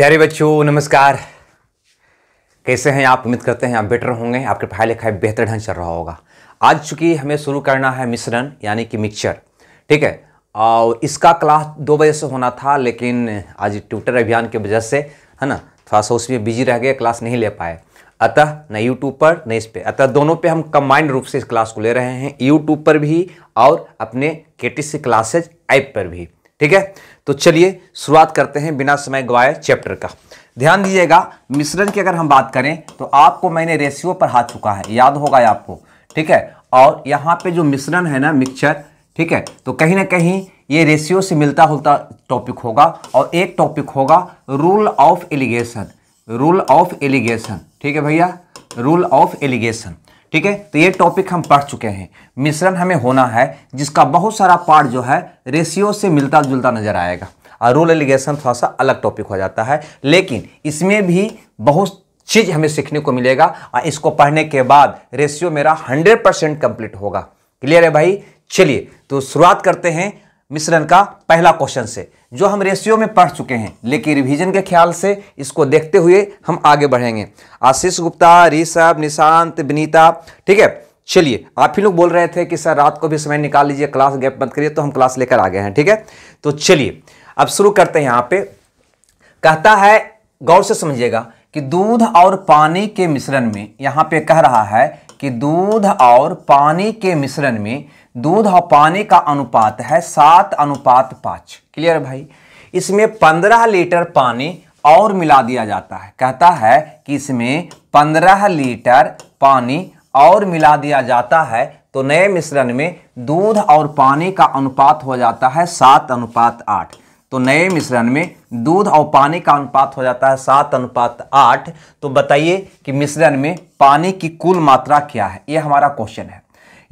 प्यारे बच्चों नमस्कार कैसे हैं आप उम्मीद करते हैं आप बेटर होंगे आपके पढ़ाई लिखाई बेहतर ढंग चल रहा होगा आज चूंकि हमें शुरू करना है मिश्रण यानी कि मिक्सचर ठीक है और इसका क्लास दो बजे से होना था लेकिन आज ट्विटर अभियान की वजह से है ना थोड़ा सा उसमें बिजी रह गए क्लास नहीं ले पाए अतः न यूट्यूब पर न इस पर अतः दोनों पे हम कम्बाइंड रूप से इस क्लास को ले रहे हैं यूट्यूब पर भी और अपने के टी सी क्लासेज ऐप पर भी ठीक है तो चलिए शुरुआत करते हैं बिना समय गवाए चैप्टर का ध्यान दीजिएगा मिश्रण की अगर हम बात करें तो आपको मैंने रेशियो पर हाथ चुका है याद होगा आपको ठीक है और यहाँ पे जो मिश्रण है ना मिक्सचर ठीक है तो कहीं ना कहीं ये रेशियो से मिलता जुलता टॉपिक होगा और एक टॉपिक होगा rule of alligation rule of alligation ठीक है भैया रूल ऑफ एलिगेशन ठीक है तो ये टॉपिक हम पढ़ चुके हैं मिश्रण हमें होना है जिसका बहुत सारा पार्ट जो है रेशियो से मिलता जुलता नजर आएगा और रोल एलिगेशन थोड़ा सा अलग टॉपिक हो जाता है लेकिन इसमें भी बहुत चीज़ हमें सीखने को मिलेगा और इसको पढ़ने के बाद रेशियो मेरा 100 परसेंट कम्प्लीट होगा क्लियर है भाई चलिए तो शुरुआत करते हैं मिश्रण का पहला क्वेश्चन से जो हम रेशियो में पढ़ चुके हैं लेकिन रिवीजन के ख्याल से इसको देखते हुए हम आगे बढ़ेंगे आशीष गुप्ता ऋषभ निशांत विनीता ठीक है चलिए आप ही लोग बोल रहे थे कि सर रात को भी समय निकाल लीजिए क्लास गैप मत करिए तो हम क्लास लेकर आ गए हैं ठीक है तो चलिए अब शुरू करते हैं यहाँ पे कहता है गौर से समझिएगा कि दूध और पानी के मिश्रण में यहाँ पे कह रहा है कि दूध और पानी के मिश्रण में दूध और पानी का अनुपात है सात अनुपात पाँच क्लियर भाई इसमें पंद्रह लीटर पानी और मिला दिया जाता है कहता है कि इसमें पंद्रह लीटर पानी और मिला दिया जाता है तो नए मिश्रण में दूध और पानी का अनुपात हो जाता है सात अनुपात आठ तो नए मिश्रण में दूध और पानी का अनुपात हो जाता है सात अनुपात आठ तो बताइए कि मिश्रण में पानी की कुल मात्रा क्या है ये हमारा क्वेश्चन है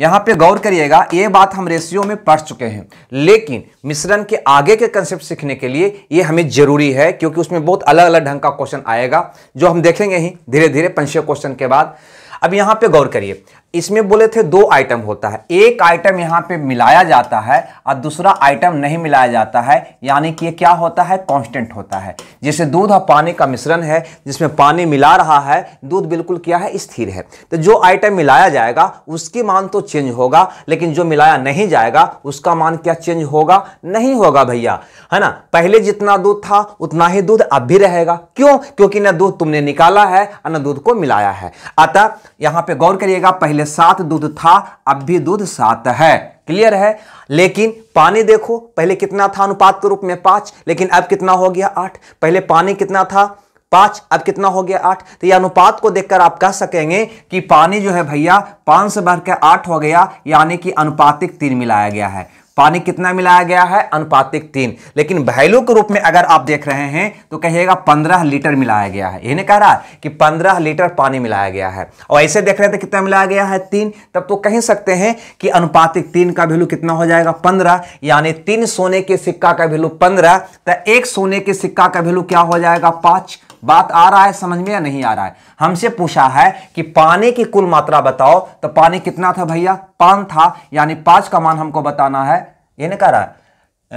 यहाँ पे गौर करिएगा ये बात हम रेशियो में पढ़ चुके हैं लेकिन मिश्रण के आगे के कंसेप्ट सीखने के लिए ये हमें जरूरी है क्योंकि उसमें बहुत अलग अलग ढंग का क्वेश्चन आएगा जो हम देखेंगे ही धीरे धीरे पंचे क्वेश्चन के बाद अब यहाँ पे गौर करिए इसमें बोले थे दो आइटम होता है एक आइटम यहां पे मिलाया जाता है और दूसरा आइटम नहीं मिलाया जाता है यानी कि क्या होता है कांस्टेंट होता है जैसे दूध और पानी का मिश्रण है जिसमें पानी मिला रहा है दूध बिल्कुल क्या है स्थिर है तो जो आइटम मिलाया जाएगा उसकी मान तो चेंज होगा लेकिन जो मिलाया नहीं जाएगा उसका मान क्या चेंज होगा नहीं होगा भैया है ना पहले जितना दूध था उतना ही दूध अब भी रहेगा क्यों क्योंकि न दूध तुमने निकाला है और न दूध को मिलाया है अतः यहां पर गौर करिएगा पहले पहले सात दूध था अब भी दूध सात है क्लियर है लेकिन पानी देखो पहले कितना था अनुपात के रूप में पांच लेकिन अब कितना हो गया आठ पहले पानी कितना था पांच अब कितना हो गया आठ तो ये अनुपात को देखकर आप कह सकेंगे कि पानी जो है भैया पांच से बढ़कर आठ हो गया यानी कि अनुपातिक तीन मिलाया गया है पानी कितना मिलाया गया है अनुपातिक तीन लेकिन वैल्यू के रूप में अगर आप देख रहे हैं तो कहिएगा पंद्रह लीटर मिलाया गया है यही कह रहा है कि पंद्रह लीटर पानी मिलाया गया है और ऐसे देख रहे थे कितना मिलाया गया है तीन तब तो कह सकते हैं कि अनुपातिक तीन का वैल्यू कितना हो जाएगा पंद्रह यानी तीन सोने के सिक्का का वैल्यू पंद्रह तो एक सोने के सिक्का का वैल्यू क्या हो जाएगा पाँच बात आ रहा है समझ में या नहीं आ रहा है हमसे पूछा है कि पानी की कुल मात्रा बताओ तो पानी कितना था भैया पान था यानी पांच का मान हमको बताना है ये नहीं कह रहा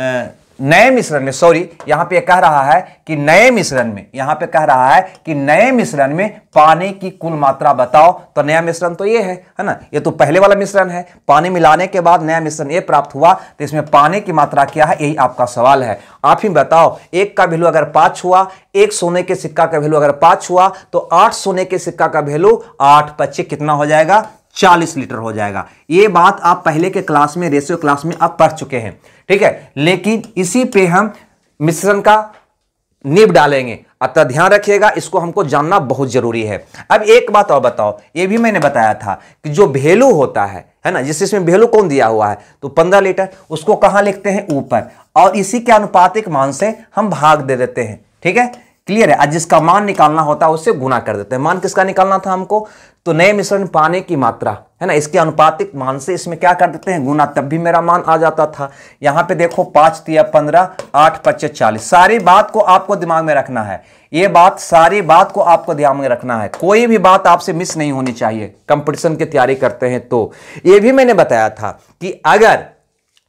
है नए मिश्रण में सॉरी यहां पे कह रहा है कि नए मिश्रण में यहां पे कह रहा है कि नए मिश्रण में पानी की कुल मात्रा बताओ तो नया मिश्रण तो ये है है ना ये तो पहले वाला मिश्रण है पानी मिलाने के बाद नया मिश्रण ये प्राप्त हुआ तो इसमें पानी की मात्रा क्या है यही आपका सवाल है आप ही बताओ एक का वैल्यू अगर पांच हुआ एक सोने के सिक्का का वैल्यू अगर पांच हुआ तो आठ सोने के सिक्का का वैल्यू आठ पच्चीस कितना हो जाएगा चालीस लीटर हो जाएगा ये बात आप पहले के क्लास में रेशियो क्लास में आप पढ़ चुके हैं ठीक है लेकिन इसी पे हम मिश्रण का निब डालेंगे अतः ध्यान रखिएगा इसको हमको जानना बहुत जरूरी है अब एक बात और बताओ ये भी मैंने बताया था कि जो भेलू होता है है ना जिस इसमें भेलू कौन दिया हुआ है तो पंद्रह लीटर उसको कहाँ लिखते हैं ऊपर और इसी के अनुपातिक मान से हम भाग दे देते हैं ठीक है क्लियर है आज जिसका मान निकालना होता है उससे गुना कर देते हैं मान किसका निकालना था हमको तो नए मिश्रण पाने की मात्रा है ना इसके अनुपातिक मान से इसमें क्या कर देते हैं गुना तब भी मेरा मान आ जाता था यहाँ पे देखो पांच तिया पंद्रह आठ पच्चे चालीस सारी बात को आपको दिमाग में रखना है ये बात सारी बात को आपको दिमाग में रखना है कोई भी बात आपसे मिस नहीं होनी चाहिए कंपटीशन की तैयारी करते हैं तो ये भी मैंने बताया था कि अगर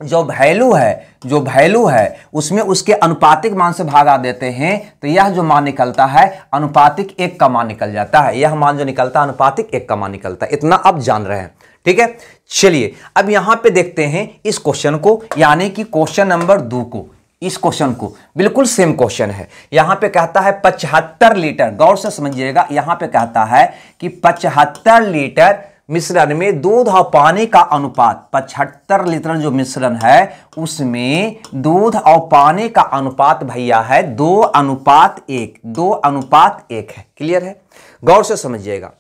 जो वैल्यू है जो वैल्यू है उसमें उसके अनुपातिक मान से भागा देते हैं तो यह जो मान निकलता है अनुपातिक एक का मान निकल जाता है यह मान जो निकलता है अनुपातिक एक का मान निकलता है इतना अब जान रहे हैं ठीक है चलिए अब यहां पे देखते हैं इस क्वेश्चन को यानी कि क्वेश्चन नंबर दो को इस क्वेश्चन को बिल्कुल सेम क्वेश्चन है यहां पे कहता है पचहत्तर लीटर गौर से समझिएगा यहां पे कहता है कि पचहत्तर लीटर मिश्रण में दूध और पानी का अनुपात पचहत्तर लीटर जो मिश्रण है उसमें दूध और पानी का अनुपात भैया है दो अनुपात एक दो अनुपात एक है क्लियर है गौर से समझिएगा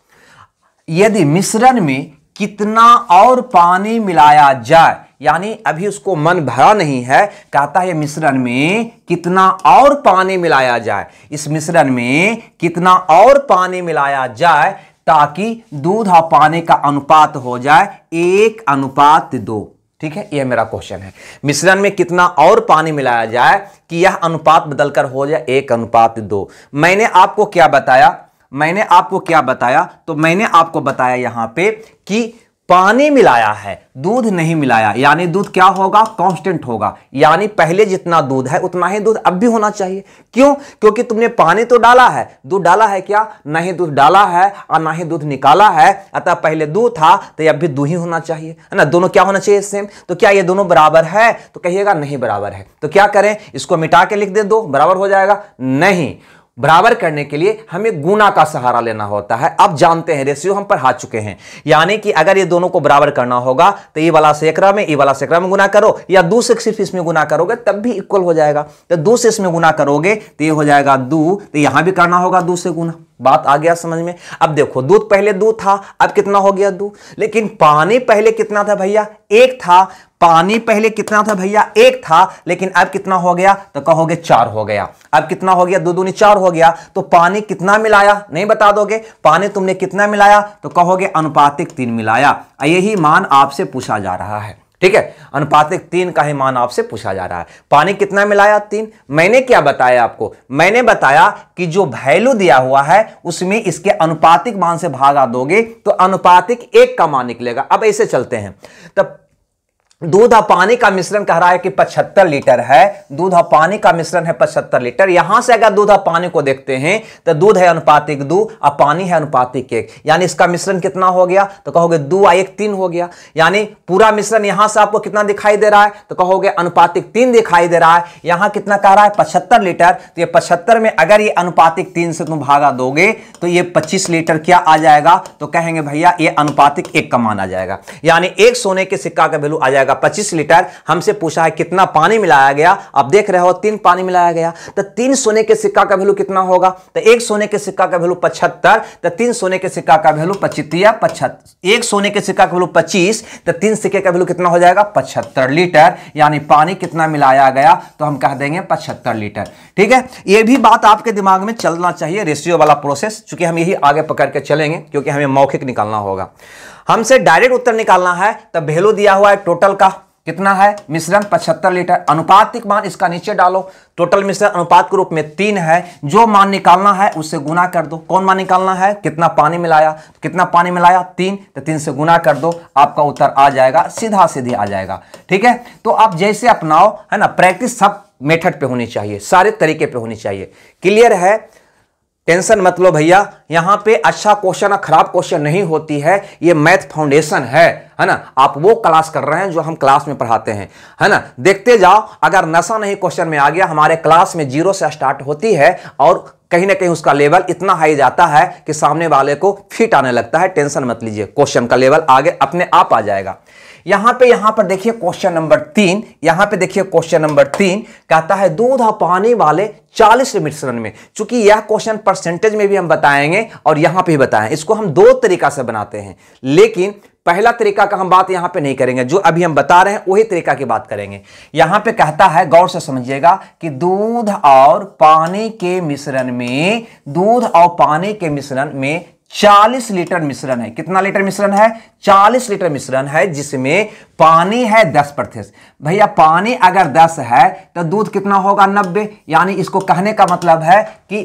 यदि मिश्रण में कितना और पानी मिलाया जाए यानी अभी उसको मन भरा नहीं है कहता है मिश्रण में कितना और पानी मिलाया जाए इस मिश्रण में कितना और पानी मिलाया जाए ताकि दूध और हाँ पानी का अनुपात हो जाए एक अनुपात दो ठीक है यह मेरा क्वेश्चन है मिश्रण में कितना और पानी मिलाया जाए कि यह अनुपात बदलकर हो जाए एक अनुपात दो मैंने आपको क्या बताया मैंने आपको क्या बताया तो मैंने आपको बताया यहां पे कि पानी मिलाया है दूध नहीं मिलाया यानी दूध क्या होगा कांस्टेंट होगा यानी पहले जितना दूध है उतना ही दूध अब भी होना चाहिए क्यों क्योंकि तुमने पानी तो डाला है दूध डाला है क्या ना ही दूध डाला है और ना ही दूध निकाला है अतः पहले दूध था तो अब भी दूध ही होना चाहिए है ना दोनों क्या होना चाहिए सेम तो क्या ये दोनों बराबर है तो कहिएगा नहीं बराबर है तो क्या करें इसको मिटा के लिख दे दो बराबर हो जाएगा नहीं बराबर करने के लिए हमें गुना का सहारा लेना होता है अब जानते हैं रेशियो हम पढ़ा चुके हैं यानी कि अगर ये दोनों को बराबर करना होगा तो ये वाला सैकड़ा में ये वाला सैकड़ा में गुना करो या दो से सिर्फ इसमें गुना करोगे तब भी इक्वल हो जाएगा तो दो से इसमें गुना करोगे तो ये हो जाएगा दो तो यहां भी करना होगा दो से गुना बात आ गया समझ में अब देखो दूध पहले दूध था अब कितना हो गया दूध लेकिन पानी पहले कितना था भैया एक था पानी पहले कितना था भैया एक था लेकिन अब कितना हो गया तो कहोगे चार हो गया अब कितना हो गया दो दूनी चार हो गया तो पानी कितना मिलाया नहीं बता दोगे पानी तुमने कितना मिलाया तो कहोगे अनुपातिक तीन मिलाया यही मान आपसे पूछा जा रहा है ठीक है अनुपातिक तीन का ही मान आपसे पूछा जा रहा है पानी कितना मिलाया तीन मैंने क्या बताया आपको मैंने बताया कि जो वैल्यू दिया हुआ है उसमें इसके अनुपातिक मान से भागा दोगे तो अनुपातिक एक का मान निकलेगा अब ऐसे चलते हैं तब दूध और पानी का मिश्रण कह रहा है कि 75 लीटर है दूध और पानी का मिश्रण है 75 लीटर यहां से अगर दूध और पानी को देखते हैं तो दूध है अनुपातिक दू और पानी है अनुपातिक एक यानी इसका मिश्रण कितना हो गया तो कहोगे दो और एक तीन हो गया यानी पूरा मिश्रण यहां से आपको कितना दिखाई दे रहा है तो कहोगे अनुपातिक तीन दिखाई दे रहा है यहां कितना कह रहा है पचहत्तर लीटर तो ये पचहत्तर में अगर ये अनुपातिक तीन से तुम भागा दोगे तो ये पच्चीस लीटर क्या आ जाएगा तो कहेंगे भैया ये अनुपातिक एक का आ जाएगा यानी एक सोने के सिक्का का वैल्यू आ जाएगा का पच्चीस लीटर हमसे पूछा है कितना पानी मिलाया गया आप देख रहे हो तीन पानी मिलाया गया तो तीन सोने के सिक्का का वैल्यू कितना होगा तो एक सोने के सिक्का का वैल्यू पचहत्तर तो तीन सोने के सिक्का का वैल्यू पचितिया पचहत्तर एक सोने के सिक्का का वैल्यू पच्चीस तो तीन सिक्के का वैल्यू कितना हो जाएगा पचहत्तर लीटर यानी पानी कितना मिलाया गया तो हम कह देंगे पचहत्तर लीटर ठीक है ये भी बात आपके दिमाग में चलना चाहिए रेशियो वाला प्रोसेस चूंकि हम यही आगे पकड़ के चलेंगे क्योंकि हमें मौखिक निकालना होगा हमसे डायरेक्ट उत्तर निकालना है तो वेल्यू दिया हुआ है टोटल का कितना है मिश्रण 75 लीटर अनुपातिक मान इसका नीचे डालो टोटल मिश्रण अनुपात के रूप में तीन है जो मान निकालना है उससे गुना कर दो कौन मान निकालना है कितना पानी मिलाया कितना पानी मिलाया तीन तो तीन से गुना कर दो आपका उत्तर आ जाएगा सीधा सीधे आ जाएगा ठीक है तो आप जैसे अपनाओ है ना प्रैक्टिस सब मेथड पे होनी चाहिए सारे तरीके पे होनी चाहिए क्लियर है टेंशन मत लो भैया यहाँ पे अच्छा क्वेश्चन और खराब क्वेश्चन नहीं होती है ये मैथ फाउंडेशन है है ना आप वो क्लास कर रहे हैं जो हम क्लास में पढ़ाते हैं है ना देखते जाओ अगर नशा नहीं क्वेश्चन में आ गया हमारे क्लास में जीरो से स्टार्ट होती है और कहीं ना कहीं उसका लेवल इतना हाई जाता है कि सामने वाले को फिट आने लगता है टेंशन मत लीजिए क्वेश्चन का लेवल आगे अपने आप आ जाएगा यहां पे यहां पर देखिए क्वेश्चन नंबर तीन यहां पे देखिए क्वेश्चन नंबर तीन कहता है दूध पाने वाले चालीस मिश्रण में चूंकि यह क्वेश्चन परसेंटेज में भी हम बताएंगे और यहां पे भी बताएं इसको हम दो तरीका से बनाते हैं लेकिन पहला तरीका का हम बात यहां पे नहीं करेंगे जो अभी हम बता रहे हैं वही तरीका की बात करेंगे यहां पे कहता है गौर से समझिएगा कि दूध और पानी के मिश्रण में दूध और पानी के मिश्रण में 40 लीटर मिश्रण है कितना लीटर मिश्रण है 40 लीटर मिश्रण है जिसमें पानी है 10 प्रतिशत भैया पानी अगर 10 है तो दूध कितना होगा 90 यानी इसको कहने का मतलब है कि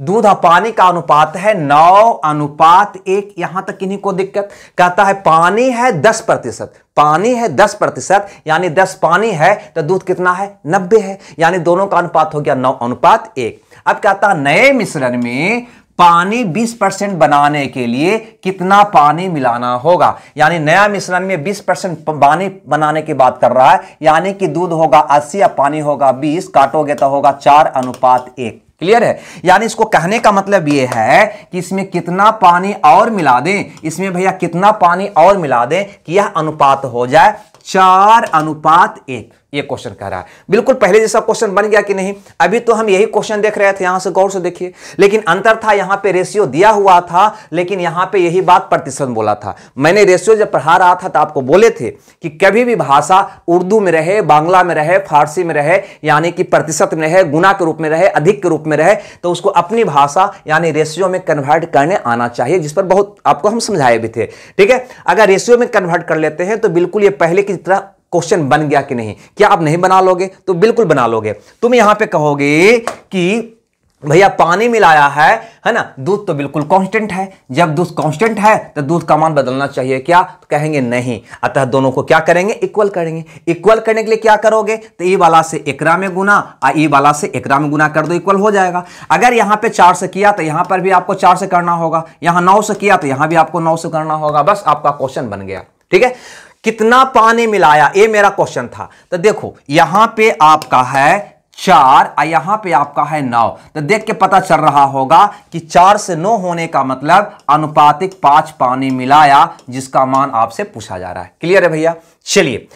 दूध और पानी का अनुपात है नौ अनुपात एक यहां तक किन्हीं को दिक्कत कहता है पानी है दस प्रतिशत पानी है दस प्रतिशत यानी दस पानी है तो दूध कितना है नब्बे है यानी दोनों का अनुपात हो गया नौ अनुपात एक अब कहता है नए मिश्रण में पानी 20 परसेंट बनाने के लिए कितना पानी मिलाना होगा यानी नया मिश्रण में 20 परसेंट पानी बनाने की बात कर रहा है यानी कि दूध होगा 80 या पानी होगा 20 काटोगे तो होगा चार अनुपात एक क्लियर है यानी इसको कहने का मतलब ये है कि इसमें कितना पानी और मिला दें इसमें भैया कितना पानी और मिला दें कि यह अनुपात हो जाए चार अनुपात एक ये क्वेश्चन कह रहा है बिल्कुल पहले जैसा क्वेश्चन बन गया कि नहीं अभी तो हम यही क्वेश्चन देख रहे थे यहां से गौर से देखिए लेकिन अंतर था यहां पे रेशियो दिया हुआ था लेकिन यहां पे यही बात प्रतिशत बोला था मैंने रेशियो जब पढ़ा रहा था तो आपको बोले थे कि कभी भी भाषा उर्दू में रहे बांग्ला में रहे फारसी में रहे यानी कि प्रतिशत में रहे गुना के रूप में रहे अधिक के रूप में रहे तो उसको अपनी भाषा यानी रेशियो में कन्वर्ट करने आना चाहिए जिस पर बहुत आपको हम समझाए भी थे ठीक है अगर रेशियो में कन्वर्ट कर लेते हैं तो बिल्कुल ये पहले की तरह क्वेश्चन बन गया कि नहीं क्या आप नहीं बना लोगे तो बिल्कुल बना लोगे तुम यहां पे कहोगे कि भैया पानी मिलाया है है ना दूध तो बिल्कुल कांस्टेंट है जब दूध कांस्टेंट है तो दूध का मान बदलना चाहिए क्या तो कहेंगे नहीं अतः दोनों को क्या करेंगे इक्वल करेंगे इक्वल करने के लिए क्या करोगे तो ई e वाला से एकरा में गुना और ई e वाला से एकरा में गुना कर दो इक्वल हो जाएगा अगर यहाँ पे चार से किया तो यहाँ पर भी आपको चार से करना होगा यहाँ नौ से किया तो यहाँ भी आपको नौ से करना होगा बस आपका क्वेश्चन बन गया ठीक है कितना पानी मिलाया ये मेरा क्वेश्चन था तो देखो यहां पे आपका है चार यहां पे आपका है नौ तो देख के पता चल रहा होगा कि चार से नौ होने का मतलब अनुपातिक पांच पानी मिलाया जिसका मान आपसे पूछा जा रहा है क्लियर है भैया चलिए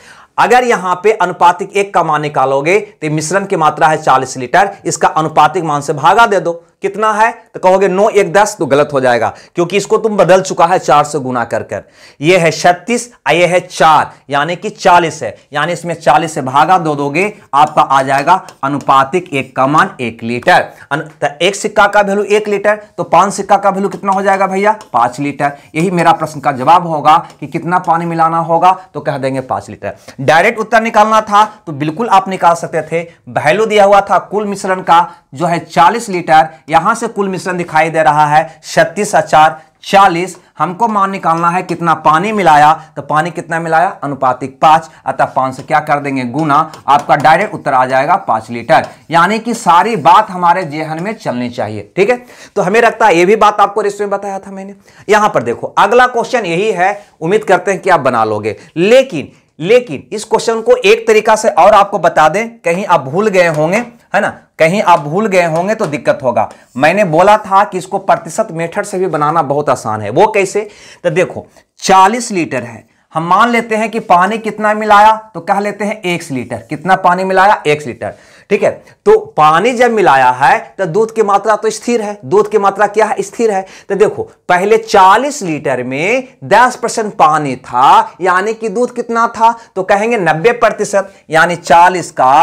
अगर यहां पे अनुपातिक एक का मान निकालोगे तो मिश्रण की मात्रा है चालीस लीटर इसका अनुपातिक मान से भागा दे दो कितना है तो कहोगे नौ एक दस तो गलत हो जाएगा क्योंकि इसको तुम बदल चुका है चार से गुना कर कर ये है छत्तीस और ये है चार यानी कि चालीस है यानी इसमें चालीस से भागा दो दोगे आपका आ जाएगा अनुपातिक एक का मान एक लीटर तो एक सिक्का का वैल्यू एक लीटर तो पांच सिक्का का वैल्यू कितना हो जाएगा भैया पांच लीटर यही मेरा प्रश्न का जवाब होगा कि कितना पानी मिलाना होगा तो कह देंगे पांच लीटर डायरेक्ट उत्तर निकालना था तो बिल्कुल आप निकाल सकते थे वैल्यू दिया हुआ था कुल मिश्रण का जो है चालीस लीटर यहां से कुल मिश्रण दिखाई दे रहा है छत्तीस अचार चालीस हमको मान निकालना है कितना पानी मिलाया तो पानी कितना मिलाया अनुपातिक पांच अतः पांच से क्या कर देंगे गुना आपका डायरेक्ट उत्तर आ जाएगा पांच लीटर यानी कि सारी बात हमारे जेहन में चलनी चाहिए ठीक है तो हमें लगता है ये भी बात आपको रिश्ते में बताया था मैंने यहां पर देखो अगला क्वेश्चन यही है उम्मीद करते हैं कि आप बना लोगे लेकिन लेकिन इस क्वेश्चन को एक तरीका से और आपको बता दें कहीं आप भूल गए होंगे है ना कहीं आप भूल गए होंगे तो दिक्कत होगा मैंने बोला था कि इसको प्रतिशत मेथड से भी बनाना बहुत आसान है वो कैसे तो देखो 40 लीटर है हम मान लेते हैं कि पानी कितना मिलाया तो कह लेते हैं एक लीटर कितना पानी मिलाया एक लीटर ठीक है तो पानी जब मिलाया है तो दूध की मात्रा तो स्थिर है दूध की मात्रा क्या है स्थिर है तो देखो पहले 40 लीटर में 10 परसेंट पानी था यानी कि दूध कितना था तो कहेंगे 90 प्रतिशत यानी 40 का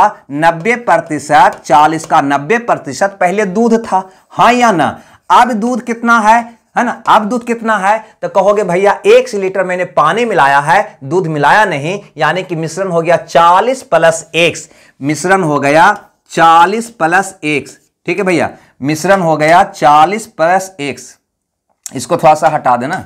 90 प्रतिशत चालीस का 90 प्रतिशत पहले दूध था हाँ या ना अब दूध कितना है है ना अब दूध कितना है तो कहोगे भैया एक लीटर मैंने पानी मिलाया है दूध मिलाया नहीं यानी कि मिश्रण हो गया चालीस प्लस एक्स मिश्रण हो गया चालीस प्लस एक्स ठीक है भैया मिश्रण हो गया चालीस प्लस एक्स इसको थोड़ा सा हटा देना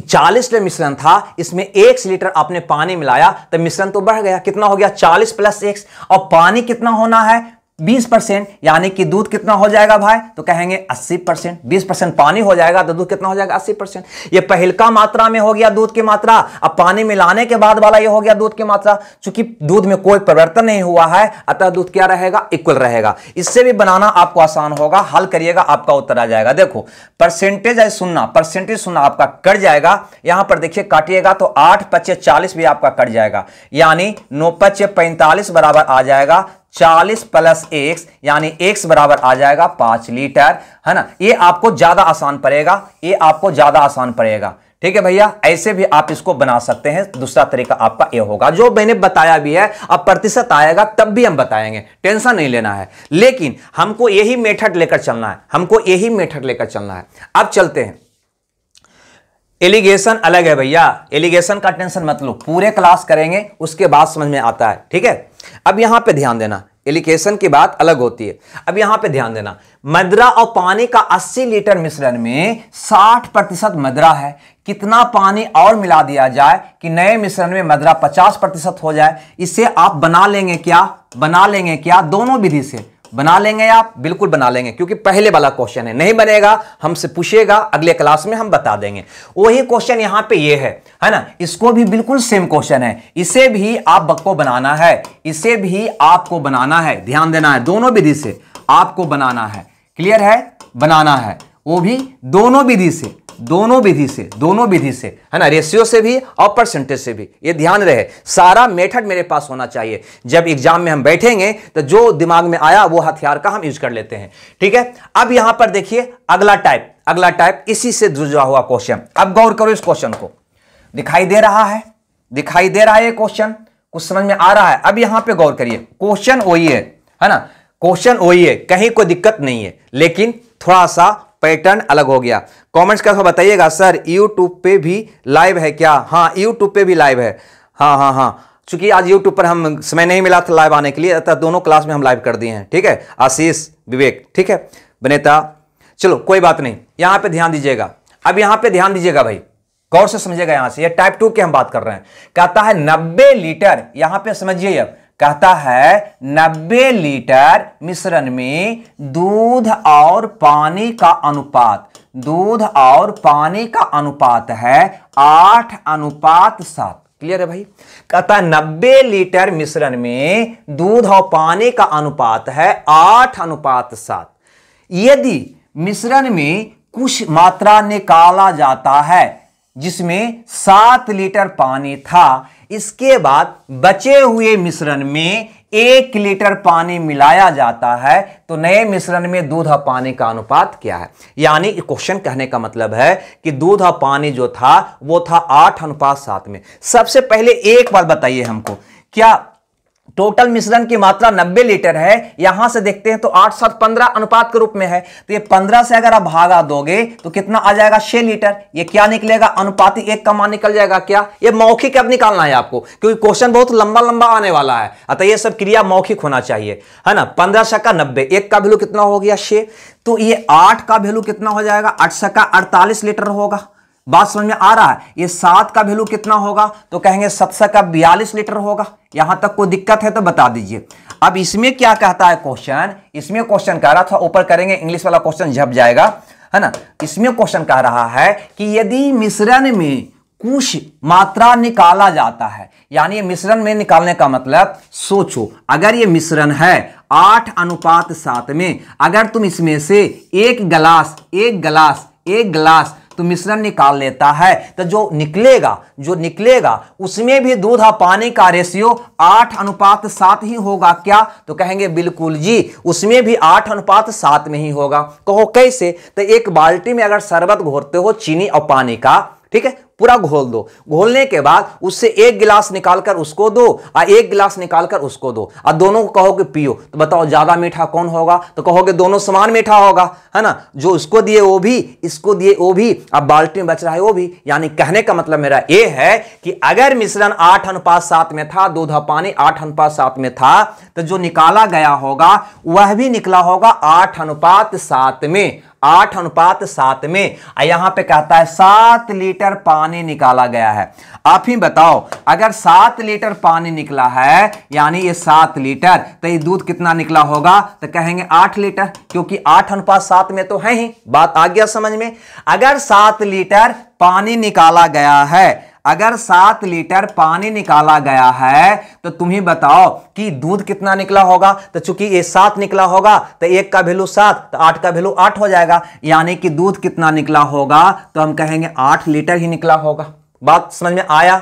चालीस लीटर मिश्रण था इसमें एक लीटर आपने पानी मिलाया तो मिश्रण तो बढ़ गया कितना हो गया चालीस प्लस एक्स और पानी कितना होना है बीस परसेंट यानी कि दूध कितना हो जाएगा भाई तो कहेंगे अस्सी परसेंट बीस परसेंट पानी हो जाएगा तो दूध कितना हो जाएगा अस्सी परसेंट ये पहलका मात्रा में हो गया दूध की मात्रा अब पानी मिलाने के बाद वाला ये हो गया दूध की मात्रा चूंकि दूध में कोई परिवर्तन नहीं हुआ है अतः दूध क्या रहेगा इक्वल रहेगा इससे भी बनाना आपको आसान होगा हल करिएगा आपका उत्तर आ जाएगा देखो परसेंटेज है सुनना परसेंटेज सुनना आपका कट जाएगा यहां पर देखिए काटिएगा तो आठ पच्चे चालीस भी आपका कट जाएगा यानी नौ पच्चे पैंतालीस बराबर आ जाएगा चालीस प्लस एक्स यानी एक्स बराबर आ जाएगा पांच लीटर है ना ये आपको ज्यादा आसान पड़ेगा ये आपको ज्यादा आसान पड़ेगा ठीक है भैया ऐसे भी आप इसको बना सकते हैं दूसरा तरीका आपका ये होगा जो मैंने बताया भी है अब प्रतिशत आएगा तब भी हम बताएंगे टेंशन नहीं लेना है लेकिन हमको यही मेथड लेकर चलना है हमको यही मेथड लेकर चलना है अब चलते हैं एलिगेशन अलग है भैया एलिगेशन का टेंशन मत लो पूरे क्लास करेंगे उसके बाद समझ में आता है ठीक है अब यहां पे ध्यान देना एलिकेशन की बात अलग होती है अब यहां पे ध्यान देना मदरा और पानी का 80 लीटर मिश्रण में 60 प्रतिशत मदरा है कितना पानी और मिला दिया जाए कि नए मिश्रण में मदरा 50 प्रतिशत हो जाए इसे आप बना लेंगे क्या बना लेंगे क्या दोनों विधि से बना लेंगे आप बिल्कुल बना लेंगे क्योंकि पहले वाला क्वेश्चन है नहीं बनेगा हमसे पूछेगा अगले क्लास में हम बता देंगे वही क्वेश्चन यहां पे ये है है ना इसको भी बिल्कुल सेम क्वेश्चन है इसे भी आप बक्को बनाना है इसे भी आपको बनाना है ध्यान देना है दोनों विधि से आपको बनाना है क्लियर है बनाना है वो भी दोनों विधि से दोनों विधि से दोनों विधि से है ना रेशियो से भी और परसेंटेज से भी ये ध्यान रहे सारा मेथड मेरे पास होना चाहिए जब एग्जाम में हम बैठेंगे तो जो दिमाग में आया वो हथियार का हम यूज कर लेते हैं ठीक है अब यहां पर देखिए अगला टाइप अगला टाइप इसी से जुड़ा हुआ क्वेश्चन अब गौर करो इस क्वेश्चन को दिखाई दे रहा है दिखाई दे रहा है क्वेश्चन कुछ समझ में आ रहा है अब यहां पर गौर करिए क्वेश्चन वही है है ना क्वेश्चन वही है कहीं कोई दिक्कत नहीं है लेकिन थोड़ा सा पैटर्न अलग हो गया कमेंट्स का बताइएगा सर यूट्यूब पे भी लाइव है क्या हाँ यूट्यूब पे भी लाइव है हाँ हाँ हाँ चूंकि आज यूट्यूब पर हम समय नहीं मिला था लाइव आने के लिए अतः दोनों क्लास में हम लाइव कर दिए हैं ठीक है आशीष विवेक ठीक है बनेता चलो कोई बात नहीं यहां पर ध्यान दीजिएगा अब यहाँ पे ध्यान दीजिएगा भाई गौर से समझिएगा यहाँ से टाइप टू की हम बात कर रहे हैं कहता है नब्बे लीटर यहाँ पे समझिए अब कहता है 90 लीटर मिश्रण में दूध और पानी का अनुपात दूध और पानी का अनुपात है आठ अनुपात सात क्लियर है भाई कहता है नब्बे लीटर मिश्रण में दूध और पानी का अनुपात है आठ अनुपात सात यदि मिश्रण में कुछ मात्रा निकाला जाता है जिसमें सात लीटर पानी था इसके बाद बचे हुए मिश्रण में एक लीटर पानी मिलाया जाता है तो नए मिश्रण में दूध और पानी का अनुपात क्या है यानी क्वेश्चन कहने का मतलब है कि दूध और पानी जो था वो था आठ अनुपात सात में सबसे पहले एक बार बताइए हमको क्या टोटल मिश्रण की मात्रा 90 लीटर है यहां से देखते हैं तो आठ सात पंद्रह अनुपात के रूप में है तो ये 15 से अगर आप भागा दोगे तो कितना आ जाएगा 6 लीटर ये क्या निकलेगा अनुपात एक का मान निकल जाएगा क्या ये मौखिक अब निकालना है आपको क्योंकि क्वेश्चन बहुत लंबा लंबा आने वाला है अतः ये सब क्रिया मौखिक होना चाहिए है ना पंद्रह सका नब्बे एक का वैल्यू कितना हो गया छे तो ये आठ का वैल्यू कितना हो जाएगा आठ सका अड़तालीस लीटर होगा बात समझ में आ रहा है ये सात का वैल्यू कितना होगा तो कहेंगे सत्तर का बयालीस लीटर होगा यहां तक कोई दिक्कत है तो बता दीजिए अब इसमें क्या कहता है क्वेश्चन इसमें क्वेश्चन कह रहा था ऊपर करेंगे इंग्लिश वाला क्वेश्चन झप जाएगा है ना इसमें क्वेश्चन कह रहा है कि यदि मिश्रण में कुछ मात्रा निकाला जाता है यानी मिश्रण में निकालने का मतलब सोचो अगर ये मिश्रण है आठ अनुपात सात में अगर तुम इसमें से एक गिलास एक गिलास एक गिलास तो मिश्रण निकाल लेता है तो जो निकलेगा जो निकलेगा उसमें भी दूध और पानी का रेशियो आठ अनुपात सात ही होगा क्या तो कहेंगे बिल्कुल जी उसमें भी आठ अनुपात सात में ही होगा कहो कैसे तो एक बाल्टी में अगर शरबत घोरते हो चीनी और पानी का ठीक है पूरा घोल दो घोलने के बाद उससे एक गिलास निकालकर उसको दो और एक गिलास निकालकर उसको दो और दोनों को कहोगे पियो तो बताओ ज़्यादा मीठा कौन होगा तो कहोगे दोनों समान मीठा होगा है ना जो उसको दिए वो भी इसको दिए वो भी अब बाल्टी में बच रहा है वो भी यानी कहने का मतलब मेरा ये है कि अगर मिश्रण आठ अनुपात सात में था दूध पानी आठ अनुपात सात में था तो जो निकाला गया होगा वह भी निकला होगा आठ अनुपात सात में आठ अनुपात सात में यहां पे कहता है सात लीटर पानी पानी निकाला गया है आप ही बताओ अगर सात लीटर पानी निकला है यानी ये सात लीटर तो ये दूध कितना निकला होगा तो कहेंगे आठ लीटर क्योंकि आठ अनुपात सात में तो है ही बात आ गया समझ में अगर सात लीटर पानी निकाला गया है अगर सात लीटर पानी निकाला गया है तो तुम्हें बताओ कि दूध कितना निकला होगा तो चूंकि ये सात निकला होगा तो एक का वैल्यू सात तो आठ का वैल्यू आठ हो जाएगा यानी कि दूध कितना निकला होगा तो हम कहेंगे आठ लीटर ही निकला होगा बात समझ में आया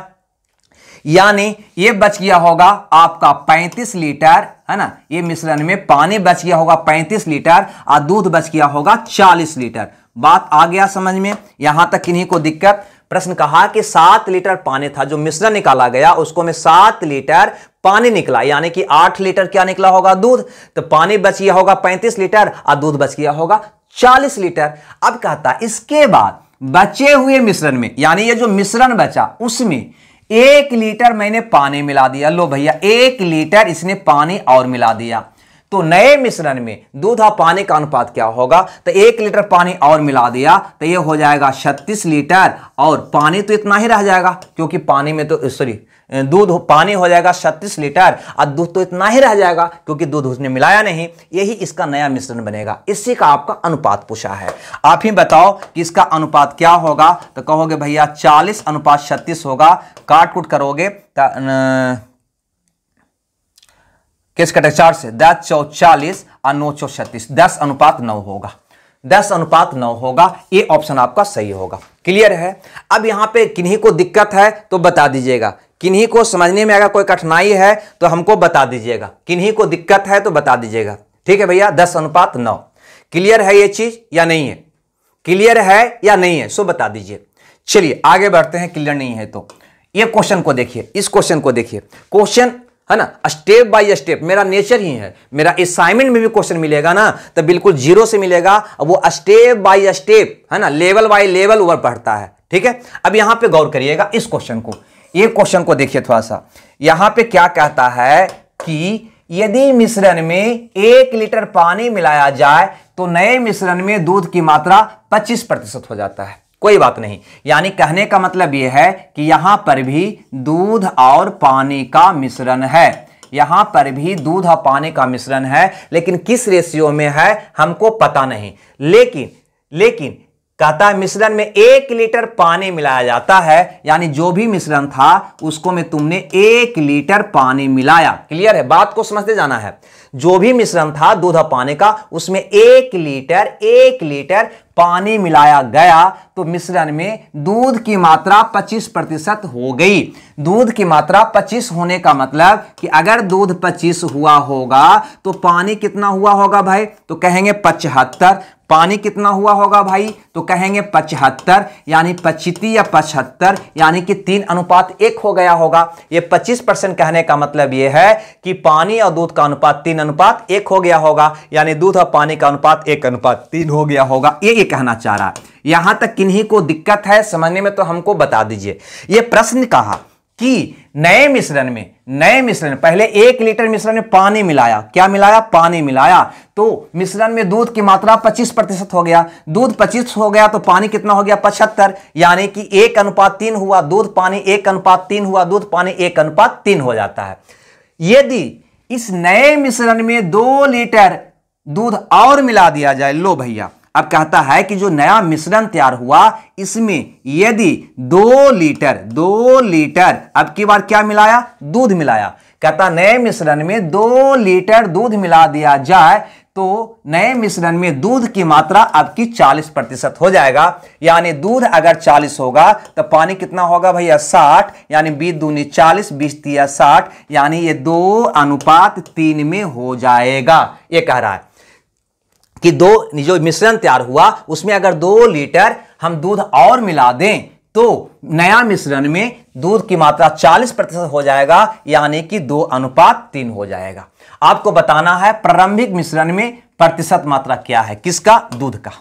यानी ये बच गया होगा आपका 35 लीटर है ना ये मिश्रण में पानी बच गया होगा 35 लीटर और दूध बच गया होगा 40 लीटर बात आ गया समझ में यहां तक किन्हीं को दिक्कत प्रश्न कहा कि सात लीटर पानी था जो मिश्रण निकाला गया उसको में सात लीटर पानी निकला यानी कि आठ लीटर क्या निकला होगा दूध तो पानी बच गया होगा पैंतीस लीटर और दूध बच गया होगा चालीस लीटर अब कहता इसके बाद बचे हुए मिश्रण में यानी ये जो मिश्रण बचा उसमें एक लीटर मैंने पानी मिला दिया लो भैया एक लीटर इसने पानी और मिला दिया तो नए मिश्रण में दूध और पानी का अनुपात क्या होगा तो एक लीटर पानी और मिला दिया तो ये हो जाएगा छत्तीस लीटर और पानी तो इतना ही रह जाएगा क्योंकि पानी में तो सॉरी दूध पानी हो जाएगा छत्तीस लीटर और दूध तो इतना ही रह जाएगा क्योंकि दूध उसने मिलाया नहीं यही इसका नया मिश्रण बनेगा इसी का आपका अनुपात पूछा है आप ही बताओ कि इसका अनुपात क्या होगा तो कहोगे भैया चालीस अनुपात छत्तीस होगा काट कुट करोगे किस कटेचार से दस चौ चालीस और नौ चौ छत्तीस दस अनुपात नौ होगा दस अनुपात नौ होगा ये ऑप्शन आपका सही होगा क्लियर है अब यहाँ पे किन्हीं को दिक्कत है तो बता दीजिएगा किन्हीं को समझने में अगर कोई कठिनाई है तो हमको बता दीजिएगा किन्हीं को दिक्कत है तो बता दीजिएगा ठीक है भैया दस अनुपात नौ क्लियर है ये चीज या नहीं है क्लियर है या नहीं है सो बता दीजिए चलिए आगे बढ़ते हैं क्लियर नहीं है तो ये क्वेश्चन को देखिए इस क्वेश्चन को देखिए क्वेश्चन है ना स्टेप बाय स्टेप मेरा नेचर ही है मेरा असाइनमेंट में भी क्वेश्चन मिलेगा ना तो बिल्कुल जीरो से मिलेगा अब वो स्टेप बाय स्टेप है ना लेवल बाय लेवल ऊपर पढ़ता है ठीक है अब यहां पे गौर करिएगा इस क्वेश्चन को ये क्वेश्चन को देखिए थोड़ा सा यहां पे क्या कहता है कि यदि मिश्रण में एक लीटर पानी मिलाया जाए तो नए मिश्रण में दूध की मात्रा पच्चीस प्रतिशत हो जाता है कोई बात नहीं यानी कहने का मतलब यह है कि यहां पर भी दूध और पानी का मिश्रण है यहां पर भी दूध और पानी का मिश्रण है लेकिन किस रेशियो में है हमको पता नहीं लेकिन लेकिन कहता है मिश्रण में एक लीटर पानी मिलाया जाता है यानी जो भी मिश्रण था उसको में तुमने एक लीटर पानी मिलाया क्लियर है बात को समझते जाना है जो भी मिश्रण था दूध और पानी का उसमें एक लीटर एक लीटर पानी मिलाया गया तो मिश्रण में दूध की मात्रा 25 प्रतिशत हो गई दूध की मात्रा 25 होने का मतलब कि अगर दूध 25 हुआ होगा तो पानी कितना हुआ होगा भाई तो कहेंगे पचहत्तर पानी कितना हुआ होगा भाई तो कहेंगे पचहत्तर यानी पचीती या पचहत्तर यानी कि तीन अनुपात एक हो गया होगा ये 25 परसेंट कहने का मतलब ये है कि पानी और दूध का अनुपात तीन अनुपात एक हो गया होगा यानी दूध और पानी का अनुपात एक अनुपात तीन हो गया होगा ये ये कहना चाह रहा है यहां तक किन्हीं को दिक्कत है समझने में तो हमको बता दीजिए ये प्रश्न कहा कि नए मिश्रण में नए मिश्रण पहले एक लीटर मिश्रण में पानी मिलाया क्या मिलाया पानी मिलाया तो मिश्रण में दूध की मात्रा 25 प्रतिशत हो गया दूध 25 हो गया तो पानी कितना हो गया पचहत्तर यानी कि एक अनुपात तीन हुआ दूध पानी एक अनुपात तीन हुआ दूध पानी एक अनुपात तीन हो जाता है यदि इस नए मिश्रण में दो लीटर दूध और मिला दिया जाए लो भैया अब कहता है कि जो नया मिश्रण तैयार हुआ इसमें यदि दो लीटर दो लीटर अब की बार क्या मिलाया दूध मिलाया कहता नए मिश्रण में दो लीटर दूध मिला दिया जाए तो नए मिश्रण में दूध की मात्रा अब की चालीस प्रतिशत हो जाएगा यानी दूध अगर चालीस होगा तो पानी कितना होगा भैया साठ यानी बीस दूनी चालीस बीस दिया साठ यानी ये दो अनुपात तीन में हो जाएगा ये कह रहा है कि दो जो मिश्रण तैयार हुआ उसमें अगर दो लीटर हम दूध और मिला दें तो नया मिश्रण में दूध की मात्रा 40 प्रतिशत हो जाएगा यानी कि दो अनुपात तीन हो जाएगा आपको बताना है प्रारंभिक मिश्रण में प्रतिशत मात्रा क्या है किसका दूध का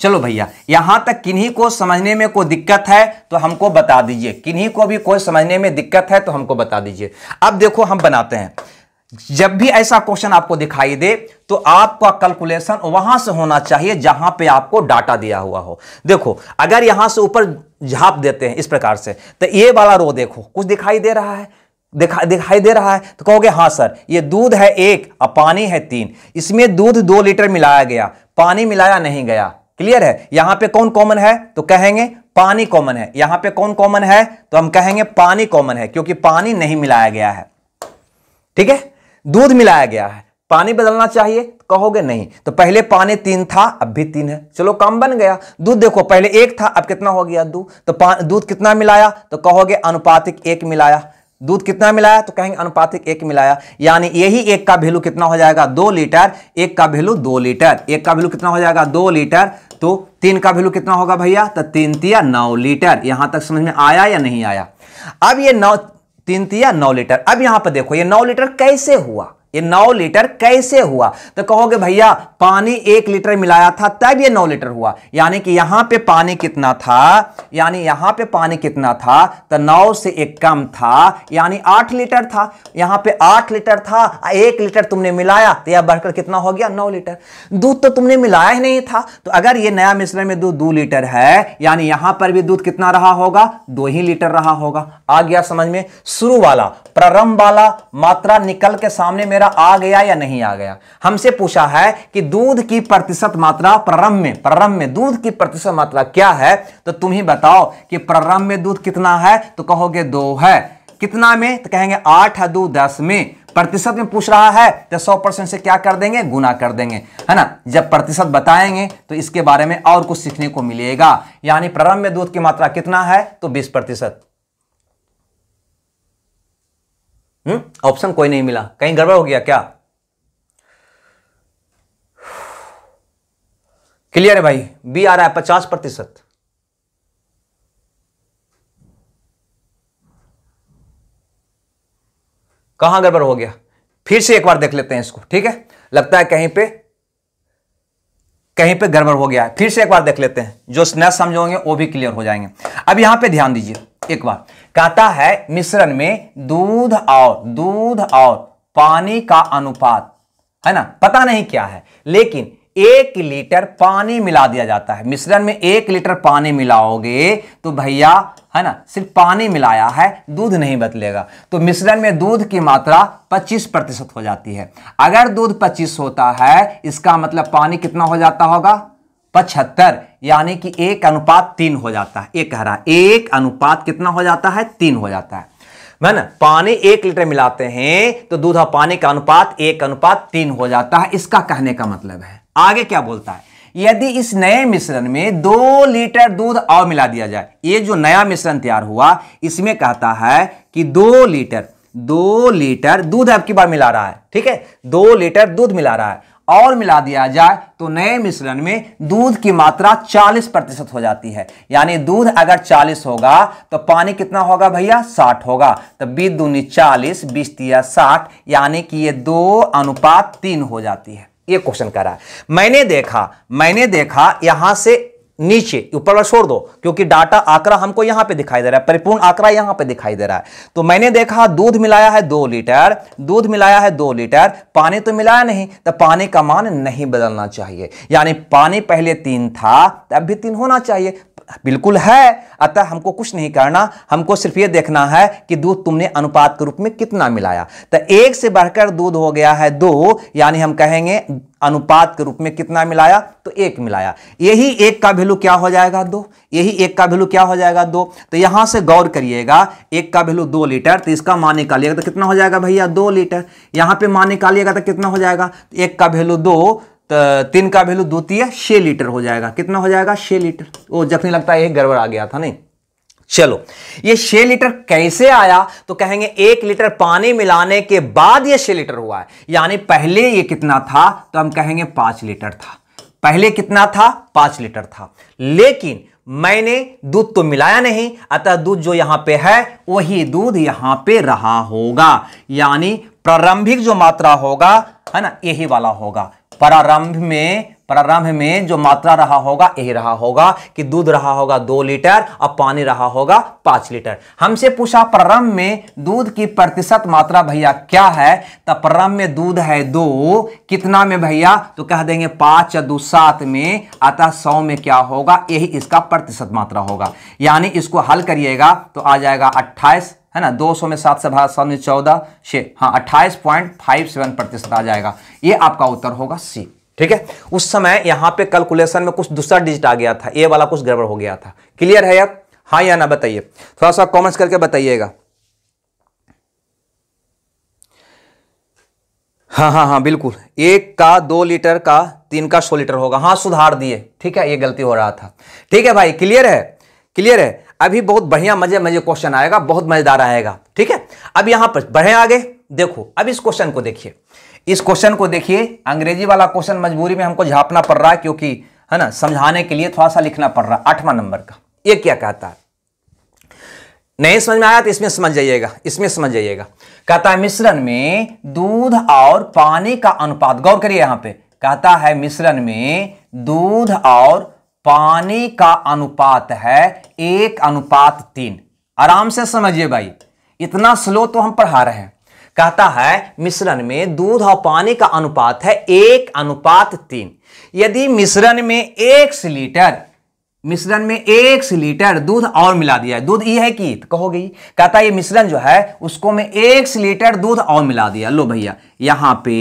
चलो भैया यहां तक किन्हीं को समझने में कोई दिक्कत है तो हमको बता दीजिए किन्हीं को भी कोई समझने में दिक्कत है तो हमको बता दीजिए अब देखो हम बनाते हैं जब भी ऐसा क्वेश्चन आपको दिखाई दे तो आपका कैलकुलेशन वहां से होना चाहिए जहां पे आपको डाटा दिया हुआ हो देखो अगर यहां से ऊपर झाप देते हैं इस प्रकार से तो ये वाला रो देखो कुछ दिखाई दे रहा है दिखा दिखाई दे रहा है तो कहोगे हाँ सर ये दूध है एक और पानी है तीन इसमें दूध दो लीटर मिलाया गया पानी मिलाया नहीं गया क्लियर है यहां पे कौन कॉमन है तो कहेंगे पानी कॉमन है यहां पे कौन कॉमन है तो हम कहेंगे पानी कॉमन है क्योंकि पानी नहीं मिलाया गया है ठीक है दूध मिलाया गया है पानी बदलना चाहिए कहोगे नहीं तो पहले पानी तीन था अब भी तीन है चलो काम बन गया दूध देखो पहले एक था अब कितना हो गया दूध तो दूध कितना मिलाया तो कहोगे अनुपातिक एक मिलाया दूध कितना मिलाया तो कहेंगे अनुपातिक एक मिलाया यानी यही एक का वैल्यू कितना हो जाएगा दो लीटर एक का वैल्यू दो लीटर एक का वैल्यू कितना हो जाएगा दो लीटर तो तीन का वैल्यू कितना होगा भैया तो तीन तीन नौ लीटर यहां तक समझ में आया या नहीं आया अब ये नौ तीन तिया नौ लीटर अब यहां पर देखो ये नौ लीटर कैसे हुआ ये नौ लीटर कैसे हुआ तो कहोगे भैया पानी एक लीटर मिलाया था तब ये नौ लीटर हुआ यानी कि यहां पे पानी कितना था यानी यहां पे पानी कितना था तो नौ से एक कम था यानी आठ लीटर था यहां पे आठ लीटर था एक लीटर तुमने मिलाया तो यह बढ़कर कितना हो गया नौ लीटर दूध तो तुमने मिलाया ही नहीं था तो अगर ये नया मिश्रण में दूध दो लीटर है यानी यहां पर भी दूध कितना रहा होगा दो ही लीटर रहा होगा आ गया समझ में शुरू वाला प्रारंभ वाला मात्रा निकल के सामने मेरे मेरा आ गया या नहीं आ गया हमसे पूछा है कि दूध की प्रतिशत मात्रा प्रारंभ में प्रारंभ में दूध की प्रतिशत मात्रा क्या है तो तुम ही बताओ कि प्रारंभ में दूध कितना है तो कहोगे दो है कितना में तो कहेंगे आठ है दो दस में प्रतिशत में पूछ रहा है तो सौ परसेंट से क्या कर देंगे गुना कर देंगे है ना जब प्रतिशत बताएंगे तो इसके बारे में और कुछ सीखने को मिलेगा यानी प्रारंभ में दूध की मात्रा कितना है तो बीस प्रतिशत हम्म? ऑप्शन कोई नहीं मिला कहीं गड़बड़ हो गया क्या क्लियर है भाई बी आ रहा है पचास प्रतिशत कहां गड़बड़ हो गया फिर से एक बार देख लेते हैं इसको ठीक है लगता है कहीं पे कहीं पे गड़बड़ हो गया है फिर से एक बार देख लेते हैं जो स्नेस समझोगे वो भी क्लियर हो जाएंगे अब यहां पे ध्यान दीजिए एक बार कहता है मिश्रण में दूध और दूध और पानी का अनुपात है ना पता नहीं क्या है लेकिन एक लीटर पानी मिला दिया जाता है मिश्रण में एक लीटर पानी मिलाओगे तो भैया है ना सिर्फ पानी मिलाया है दूध नहीं बदलेगा तो मिश्रण में दूध की मात्रा 25 प्रतिशत हो जाती है अगर दूध 25 होता है इसका मतलब पानी कितना हो जाता होगा पचहत्तर यानी कि एक अनुपात तीन हो जाता है ये कह रहा है एक अनुपात कितना हो जाता है तीन हो जाता है है ना पानी एक लीटर मिलाते हैं तो दूध और पानी का अनुपात एक अनुपात तीन हो जाता है इसका कहने का मतलब है आगे क्या बोलता है यदि इस नए मिश्रण में दो लीटर दूध और मिला दिया जाए ये जो नया मिश्रण तैयार हुआ इसमें कहता है कि दो लीटर दो लीटर दूध आपकी बार मिला रहा है ठीक है दो लीटर दूध मिला रहा है और मिला दिया जाए तो नए मिश्रण में दूध की मात्रा 40 प्रतिशत हो जाती है यानी दूध अगर 40 होगा तो पानी कितना होगा भैया 60 होगा तो बीस दूनी चालीस बीस दिया साठ यानी कि ये दो अनुपात तीन हो जाती है ये क्वेश्चन करा मैंने देखा मैंने देखा यहां से नीचे ऊपर वाला छोड़ दो क्योंकि डाटा आंकड़ा हमको यहां पे दिखाई दे रहा है परिपूर्ण आंकड़ा यहां पे दिखाई दे रहा है तो मैंने देखा दूध मिलाया है दो लीटर दूध मिलाया है दो लीटर पानी तो मिलाया नहीं तो पानी का मान नहीं बदलना चाहिए यानी पानी पहले तीन था तब भी तीन होना चाहिए बिल्कुल है अतः हमको कुछ नहीं करना हमको सिर्फ ये देखना है कि दूध तुमने अनुपात के रूप में कितना मिलाया तो एक से बढ़कर दूध हो गया है दो यानी हम कहेंगे अनुपात के रूप में कितना मिलाया तो एक मिलाया यही एक का वैल्यू क्या हो जाएगा दो यही एक का वैल्यू क्या हो जाएगा दो तो यहां से गौर करिएगा एक का वैल्यू दो लीटर तो इसका मान निकालिएगा तो कितना हो जाएगा भैया दो लीटर यहां पे मान निकालिएगा तो कितना हो जाएगा तो एक का वैल्यू दो तीन का वैल्यू दो तीय छह लीटर हो जाएगा कितना हो जाएगा छह लीटर वो जखनी लगता है एक गड़बड़ आ गया था नहीं चलो ये छह लीटर कैसे आया तो कहेंगे एक लीटर पानी मिलाने के बाद ये छह लीटर हुआ है यानी पहले ये कितना था तो हम कहेंगे पांच लीटर था पहले कितना था पांच लीटर था लेकिन मैंने दूध तो मिलाया नहीं अतः दूध जो यहां पे है वही दूध यहां पे रहा होगा यानी प्रारंभिक जो मात्रा होगा है ना यही वाला होगा प्रारंभ में प्रारंभ में जो मात्रा रहा होगा यही रहा होगा कि दूध रहा होगा दो लीटर और पानी रहा होगा पांच लीटर हमसे पूछा प्रारंभ में दूध की प्रतिशत मात्रा भैया क्या है तो प्रारंभ में दूध है दो कितना में भैया तो कह देंगे पांच या दो सात में अतः सौ में क्या होगा यही इसका प्रतिशत मात्रा होगा यानी इसको हल करिएगा तो आ जाएगा अट्ठाईस है ना 200 में सात से भाग में चौदह छः हाँ अट्ठाईस पॉइंट फाइव सेवन प्रतिशत आ जाएगा ये आपका उत्तर होगा सी ठीक है उस समय यहां पे कैलकुलेशन में कुछ दूसरा डिजिट आ गया था ए वाला कुछ गड़बड़ हो गया था क्लियर है यार हाँ या ना बताइए थोड़ा सा कॉमेंट्स करके बताइएगा हाँ हाँ हाँ बिल्कुल एक का दो लीटर का तीन का सौ लीटर होगा हाँ सुधार दिए ठीक है ये गलती हो रहा था ठीक है भाई क्लियर है क्लियर है अभी बहुत बढ़िया मजे मजे क्वेश्चन आएगा बहुत मजेदार आएगा ठीक है अब यहां पर बढ़े आगे देखो अब इस क्वेश्चन को देखिए इस क्वेश्चन को देखिए अंग्रेजी वाला क्वेश्चन मजबूरी में हमको झापना पड़ रहा है क्योंकि है ना समझाने के लिए थोड़ा सा लिखना पड़ रहा है आठवां नंबर का ये क्या कहता है नहीं समझ में आया तो इसमें समझ जाइएगा इसमें समझ जाइएगा कहता है मिश्रण में दूध और पानी का अनुपात गौर करिए यहां पे कहता है मिश्रण में दूध और पानी का अनुपात है एक अनुपात तीन आराम से समझिए भाई इतना स्लो तो हम पढ़ा रहे हैं कहता है मिश्रण में दूध और पानी का अनुपात है एक अनुपात तीन यदि मिश्रण में एक लीटर मिश्रण में एक लीटर दूध और मिला दिया है दूध ये है कि कहोगे कहता है ये मिश्रण जो है उसको मैं एक लीटर दूध और मिला दिया लो भैया यहां पे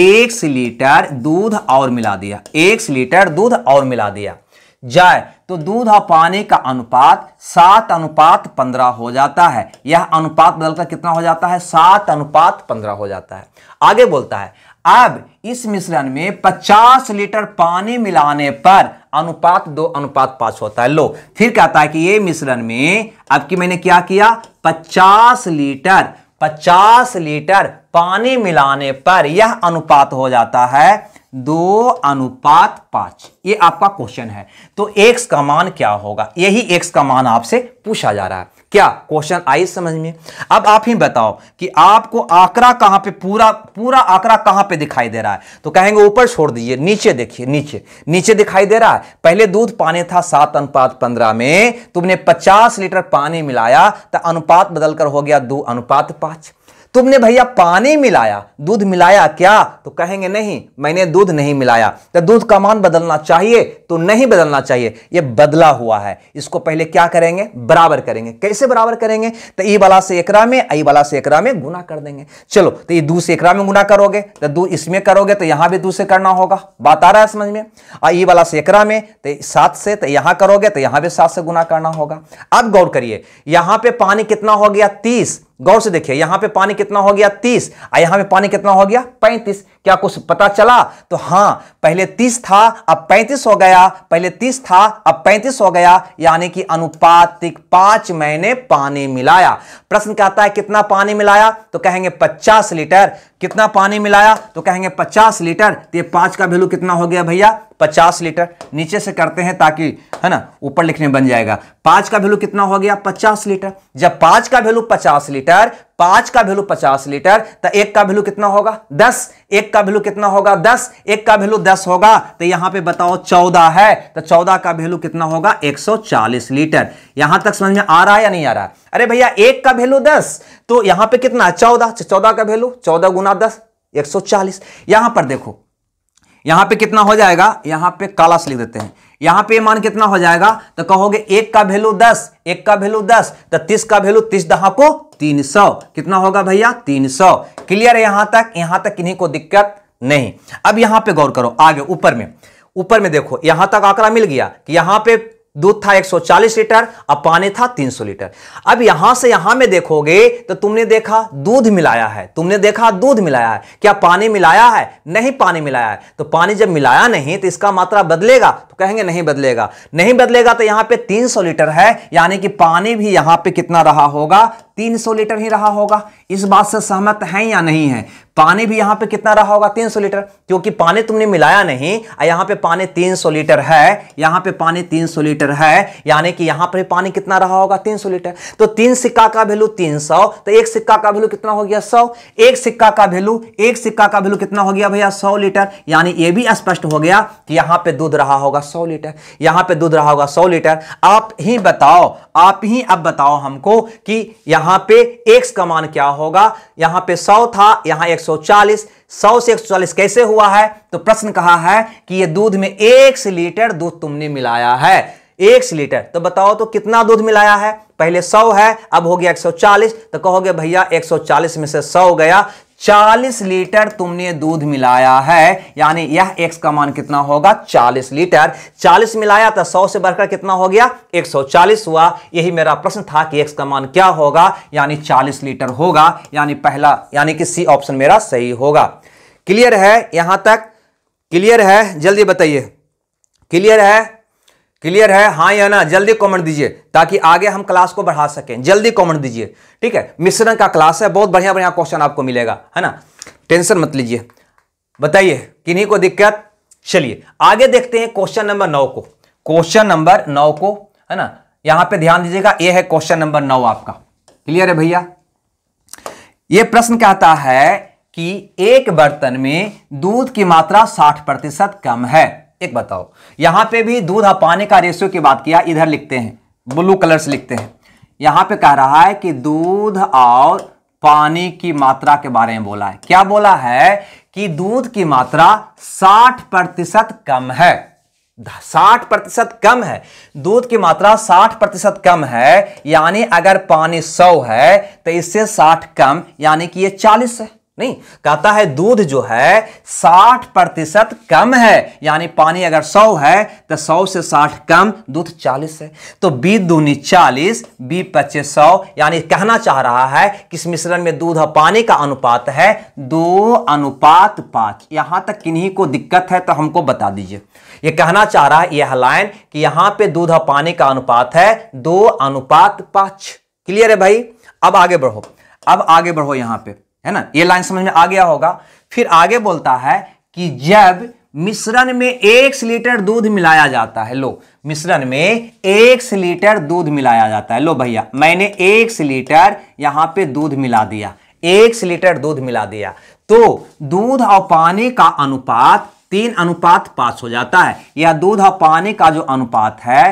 एक लीटर दूध और मिला दिया एक लीटर दूध और मिला दिया जाए तो दूध और पानी का अनुपात सात अनुपात पंद्रह हो जाता है यह अनुपात बदलकर कितना हो जाता है सात अनुपात पंद्रह हो जाता है आगे बोलता है अब इस मिश्रण में पचास लीटर पानी मिलाने पर अनुपात दो अनुपात पांच होता है लो फिर कहता है कि ये मिश्रण में अब की मैंने क्या किया पचास लीटर पचास लीटर पानी मिलाने पर यह अनुपात हो जाता है दो अनुपात पांच ये आपका क्वेश्चन है तो एक्स का मान क्या होगा यही एक्स का मान आपसे पूछा जा रहा है क्या क्वेश्चन आई समझ में अब आप ही बताओ कि आपको आंकड़ा कहां पे पूरा पूरा आंकड़ा कहां पे दिखाई दे रहा है तो कहेंगे ऊपर छोड़ दीजिए नीचे देखिए नीचे नीचे दिखाई दे रहा है पहले दूध पानी था सात अनुपात पंद्रह में तुमने पचास लीटर पानी मिलाया तो अनुपात बदलकर हो गया दो अनुपात पांच तुमने भैया पानी मिलाया दूध मिलाया क्या तो कहेंगे नहीं मैंने दूध नहीं मिलाया तो दूध का मान बदलना चाहिए तो नहीं बदलना चाहिए यह बदला हुआ है इसको पहले क्या करेंगे बराबर करेंगे कैसे बराबर करेंगे तो ई वाला से एकरा में आई वाला से एकरा में गुना कर देंगे चलो तो ये दू से एकरा में गुना करोगे तो दू इसमें करोगे तो यहां भी दू से करना होगा बात आ रहा है समझ में आई वाला से एकरा में तो सात से तो यहां करोगे तो यहां भी सात से गुना करना होगा अब गौर करिए यहां पर पानी कितना हो गया तीस गौर से देखिए यहां पे पानी कितना हो गया तीस और यहां पे पानी कितना हो गया पैंतीस क्या कुछ पता चला तो हां पहले तीस था अब पैंतीस हो गया पहले तीस था अब पैंतीस हो गया यानी कि अनुपातिक पांच मैंने पानी मिलाया प्रश्न कहता है कितना पानी मिलाया तो कहेंगे पचास लीटर कितना पानी मिलाया तो कहेंगे पचास लीटर तो ये पांच का वैल्यू कितना हो गया भैया पचास लीटर नीचे से करते हैं ताकि है ना ऊपर लिखने बन जाएगा पांच का वैल्यू कितना हो गया पचास लीटर जब पांच का वैल्यू पचास लीटर लीटर पांच का वैल्यू पचास लीटर तो एक का वैल्यू कितना होगा दस एक का वैल्यू कितना होगा दस एक का वैल्यू दस होगा तो यहां पे बताओ चौदह है तो चौदह का वैल्यू कितना होगा एक सौ चालीस लीटर यहां तक समझ में आ रहा है या नहीं आ रहा है अरे भैया एक का वैल्यू दस तो यहां पर कितना चौदह अच्छा, चौदह का वैल्यू चौदह गुना दस एक यहां पर देखो यहां पे कितना हो जाएगा यहां पे कालास लिख देते हैं यहां पे मान कितना हो जाएगा तो कहोगे एक का वैल्यू दस एक का वैल्यू दस तो तीस का वैल्यू तीस को तीन सौ कितना होगा भैया तीन सौ क्लियर है यहां तक यहां तक किन्हीं को दिक्कत नहीं अब यहां पे गौर करो आगे ऊपर में ऊपर में देखो यहां तक आंकड़ा मिल गया कि यहां पे दूध था 140 लीटर और पानी था 300 लीटर अब यहां से यहां में देखोगे तो तुमने देखा दूध मिलाया है तुमने देखा दूध मिलाया है क्या पानी मिलाया है नहीं पानी मिलाया है तो पानी जब मिलाया नहीं तो इसका मात्रा बदलेगा कहेंगे नहीं बदलेगा नहीं बदलेगा तो यहां पे 300 लीटर है यानी कि पानी भी यहां पे कितना रहा होगा 300 लीटर ही रहा होगा इस बात से सहमत है या नहीं है पानी भी यहां पे कितना रहा होगा 300 लीटर क्योंकि पानी तुमने मिलाया नहीं यहां पे पानी 300 लीटर है यहां पे पानी 300 लीटर है यानी कि यहां पर पानी कितना रहा होगा 300 लीटर तो तीन सिक्का का वैल्यू 300 तो एक सिक्का का वैल्यू कितना हो गया सौ एक सिक्का का वैल्यू एक सिक्का का वैल्यू कितना हो गया भैया सौ लीटर यानी यह भी स्पष्ट हो गया कि यहां पर दूध रहा होगा सौ लीटर यहां पे दूध रहा होगा सौ लीटर आप ही बताओ आप ही अब बताओ हमको कि यहां पे एक्स का मान क्या होगा यहां पे सौ था यहां एक सौ चालीस सौ से एक सौ चालीस कैसे हुआ है तो प्रश्न कहा है कि ये दूध में एक लीटर दूध तुमने मिलाया है एक लीटर तो बताओ तो कितना दूध मिलाया है पहले 100 है अब हो गया 140 तो कहोगे भैया 140 में से 100 गया 40 लीटर तुमने दूध मिलाया है यानी यह x का मान कितना होगा 40 लीटर 40 मिलाया तो 100 से बढ़कर कितना हो गया 140 हुआ यही मेरा प्रश्न था कि x का मान क्या होगा यानी 40 लीटर होगा यानी पहला यानी कि सी ऑप्शन मेरा सही होगा क्लियर है यहां तक क्लियर है जल्दी बताइए क्लियर है क्लियर है हाँ या ना जल्दी कमेंट दीजिए ताकि आगे हम क्लास को बढ़ा सकें जल्दी कमेंट दीजिए ठीक है मिश्रण का क्लास है बहुत बढ़िया बढ़िया क्वेश्चन आपको मिलेगा है ना टेंशन मत लीजिए बताइए किन्हीं को दिक्कत चलिए आगे देखते हैं क्वेश्चन नंबर नौ को क्वेश्चन नंबर नौ को है ना यहां पे ध्यान दीजिएगा ये है क्वेश्चन नंबर नौ आपका क्लियर है भैया ये प्रश्न कहता है कि एक बर्तन में दूध की मात्रा साठ प्रतिशत कम है एक बताओ यहां पे भी दूध और पानी का रेशियो की बात किया इधर लिखते हैं ब्लू कलर से लिखते हैं यहां पे कह रहा है कि दूध और पानी की मात्रा के बारे में बोला है क्या बोला है कि दूध की मात्रा 60 प्रतिशत कम है 60 प्रतिशत कम है दूध की मात्रा 60 प्रतिशत कम है यानी अगर पानी 100 है तो इससे 60 कम यानी कि ये 40 है नहीं कहता है दूध जो है 60 प्रतिशत कम है यानी पानी अगर 100 है तो 100 से 60 कम दूध 40 है तो बी दूनी 40 बी पच्चीस सौ यानी कहना चाह रहा है इस मिश्रण में दूध और पानी का अनुपात है दो अनुपात पांच यहां तक किन्हीं को दिक्कत है तो हमको बता दीजिए ये कहना चाह रहा है यह लाइन कि यहां पे दूध और पानी का अनुपात है दो अनुपात पांच क्लियर है भाई अब आगे बढ़ो अब आगे बढ़ो यहां पर है ना ये लाइन समझ में आ गया होगा फिर आगे बोलता है कि जब मिश्रण में एक लीटर दूध मिलाया जाता है लो मिश्रण में एक लीटर दूध मिलाया जाता है लो भैया मैंने एक लीटर यहां पे दूध मिला दिया एक लीटर दूध मिला दिया तो दूध और पानी का अनुपात तीन अनुपात पांच हो जाता है या दूध और पानी का जो अनुपात है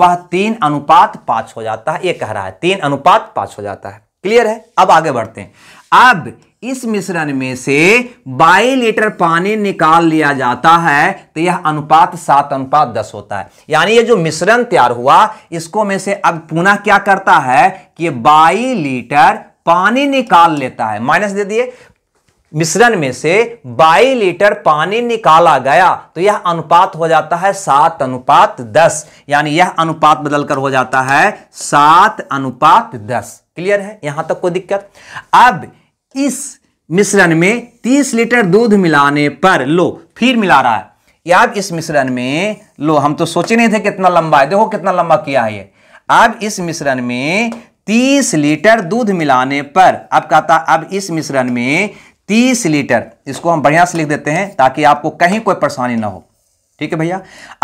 वह तीन अनुपात पांच हो जाता है ये कह रहा है तीन अनुपात पांच हो जाता है क्लियर है अब आगे बढ़ते हैं अब इस मिश्रण में से बाई लीटर पानी निकाल लिया जाता है तो यह अनुपात सात अनुपात दस होता है यानी यह जो मिश्रण तैयार हुआ इसको में से अब पुनः क्या करता है कि बाई लीटर पानी निकाल लेता है माइनस दे दिए मिश्रण में से बाई लीटर पानी निकाला गया तो यह अनुपात हो जाता है सात अनुपात दस यानी यह अनुपात बदलकर हो जाता है सात अनुपात दस क्लियर है यहां तक कोई दिक्कत अब इस मिश्रण में 30 लीटर दूध मिलाने पर लो फिर मिला रहा है अब इस मिश्रण में लो हम तो सोचे नहीं थे कितना लंबा है देखो कितना लंबा किया है ये अब इस मिश्रण में 30 लीटर दूध मिलाने पर अब कहता अब इस मिश्रण में 30 लीटर इसको हम बढ़िया से लिख देते हैं ताकि आपको कहीं कोई परेशानी ना हो ठीक है भैया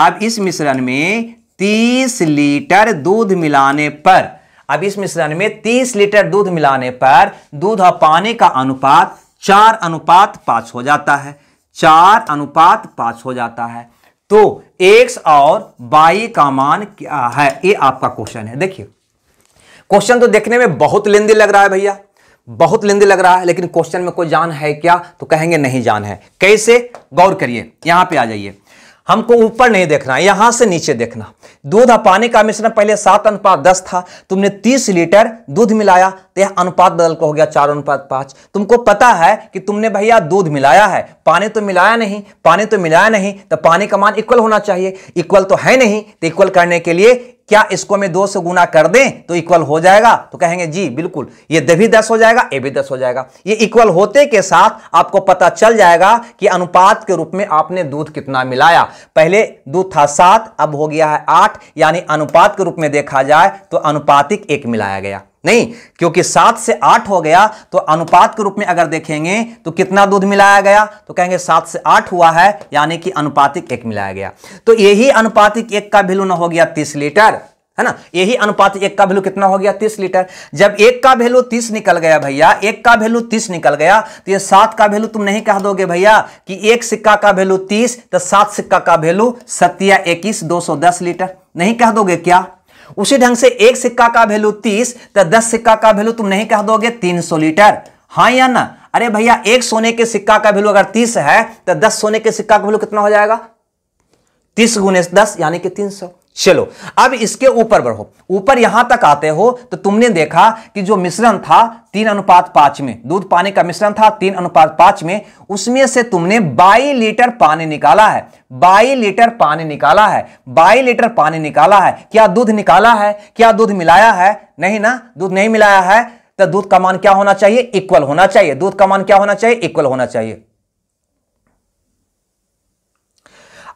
अब इस मिश्रण में तीस लीटर दूध मिलाने पर अब इस मिश्रण में 30 लीटर दूध मिलाने पर दूध और पानी का अनुपात चार अनुपात पांच हो जाता है चार अनुपात पांच हो जाता है तो x और बाई का मान क्या है ये आपका क्वेश्चन है देखिए क्वेश्चन तो देखने में बहुत लेंदी लग रहा है भैया बहुत लेंदी लग रहा है लेकिन क्वेश्चन में कोई जान है क्या तो कहेंगे नहीं जान है कैसे गौर करिए यहां पे आ जाइए हमको ऊपर नहीं देखना यहां से नीचे देखना दूध और पानी का मिश्रण पहले सात अनुपात दस था तुमने तीस लीटर दूध मिलाया तो यह अनुपात बदल को हो गया चार अनुपात पांच तुमको पता है कि तुमने भैया दूध मिलाया है पानी तो मिलाया नहीं पानी तो मिलाया नहीं तो पानी का मान इक्वल होना चाहिए इक्वल तो है नहीं तो इक्वल करने के लिए क्या इसको मैं दो से गुना कर दें तो इक्वल हो जाएगा तो कहेंगे जी बिल्कुल ये भी दस हो जाएगा ए भी दस हो जाएगा ये इक्वल होते के साथ आपको पता चल जाएगा कि अनुपात के रूप में आपने दूध कितना मिलाया पहले दूध था सात अब हो गया है आठ यानी अनुपात के रूप में देखा जाए तो अनुपातिक एक मिलाया गया नहीं क्योंकि सात से आठ हो गया तो अनुपात के रूप में अगर देखेंगे तो कितना दूध मिलाया गया तो कहेंगे सात से आठ हुआ है यानी कि अनुपातिक एक मिलाया गया तो यही अनुपातिक एक का वैल्यू ना हो गया तीस लीटर है ना यही अनुपात एक का वैल्यू कितना हो गया तीस लीटर जब एक का वैल्यू तीस निकल गया भैया एक का वैल्यू तीस निकल गया तो ये सात का वैल्यू तुम नहीं कह दोगे भैया कि एक सिक्का का वैल्यू तीस तो सात सिक्का का वैल्यू सत्या इक्कीस दो सौ दस लीटर नहीं कह दोगे क्या उसी ढंग से एक सिक्का का वैल्यू तीस तो दस सिक्का का वैल्यू तुम नहीं कह दोगे तीन सौ लीटर हाँ या ना अरे भैया एक सोने के सिक्का का वैल्यू अगर तीस है तो दस सोने के सिक्का का वैल्यू कितना हो जाएगा तीस गुने दस यानी कि तीन सौ चलो अब इसके ऊपर बढ़ो ऊपर यहां तक आते हो तो तुमने देखा कि जो मिश्रण था तीन अनुपात पांच में दूध पानी का मिश्रण था तीन अनुपात पांच में उसमें से तुमने बाई लीटर पानी निकाला है बाई लीटर पानी निकाला है बाई लीटर पानी निकाला है क्या दूध निकाला है क्या दूध मिलाया है नहीं ना दूध नहीं मिलाया है तो दूध का मान क्या होना चाहिए इक्वल होना चाहिए दूध का मान क्या होना चाहिए इक्वल होना चाहिए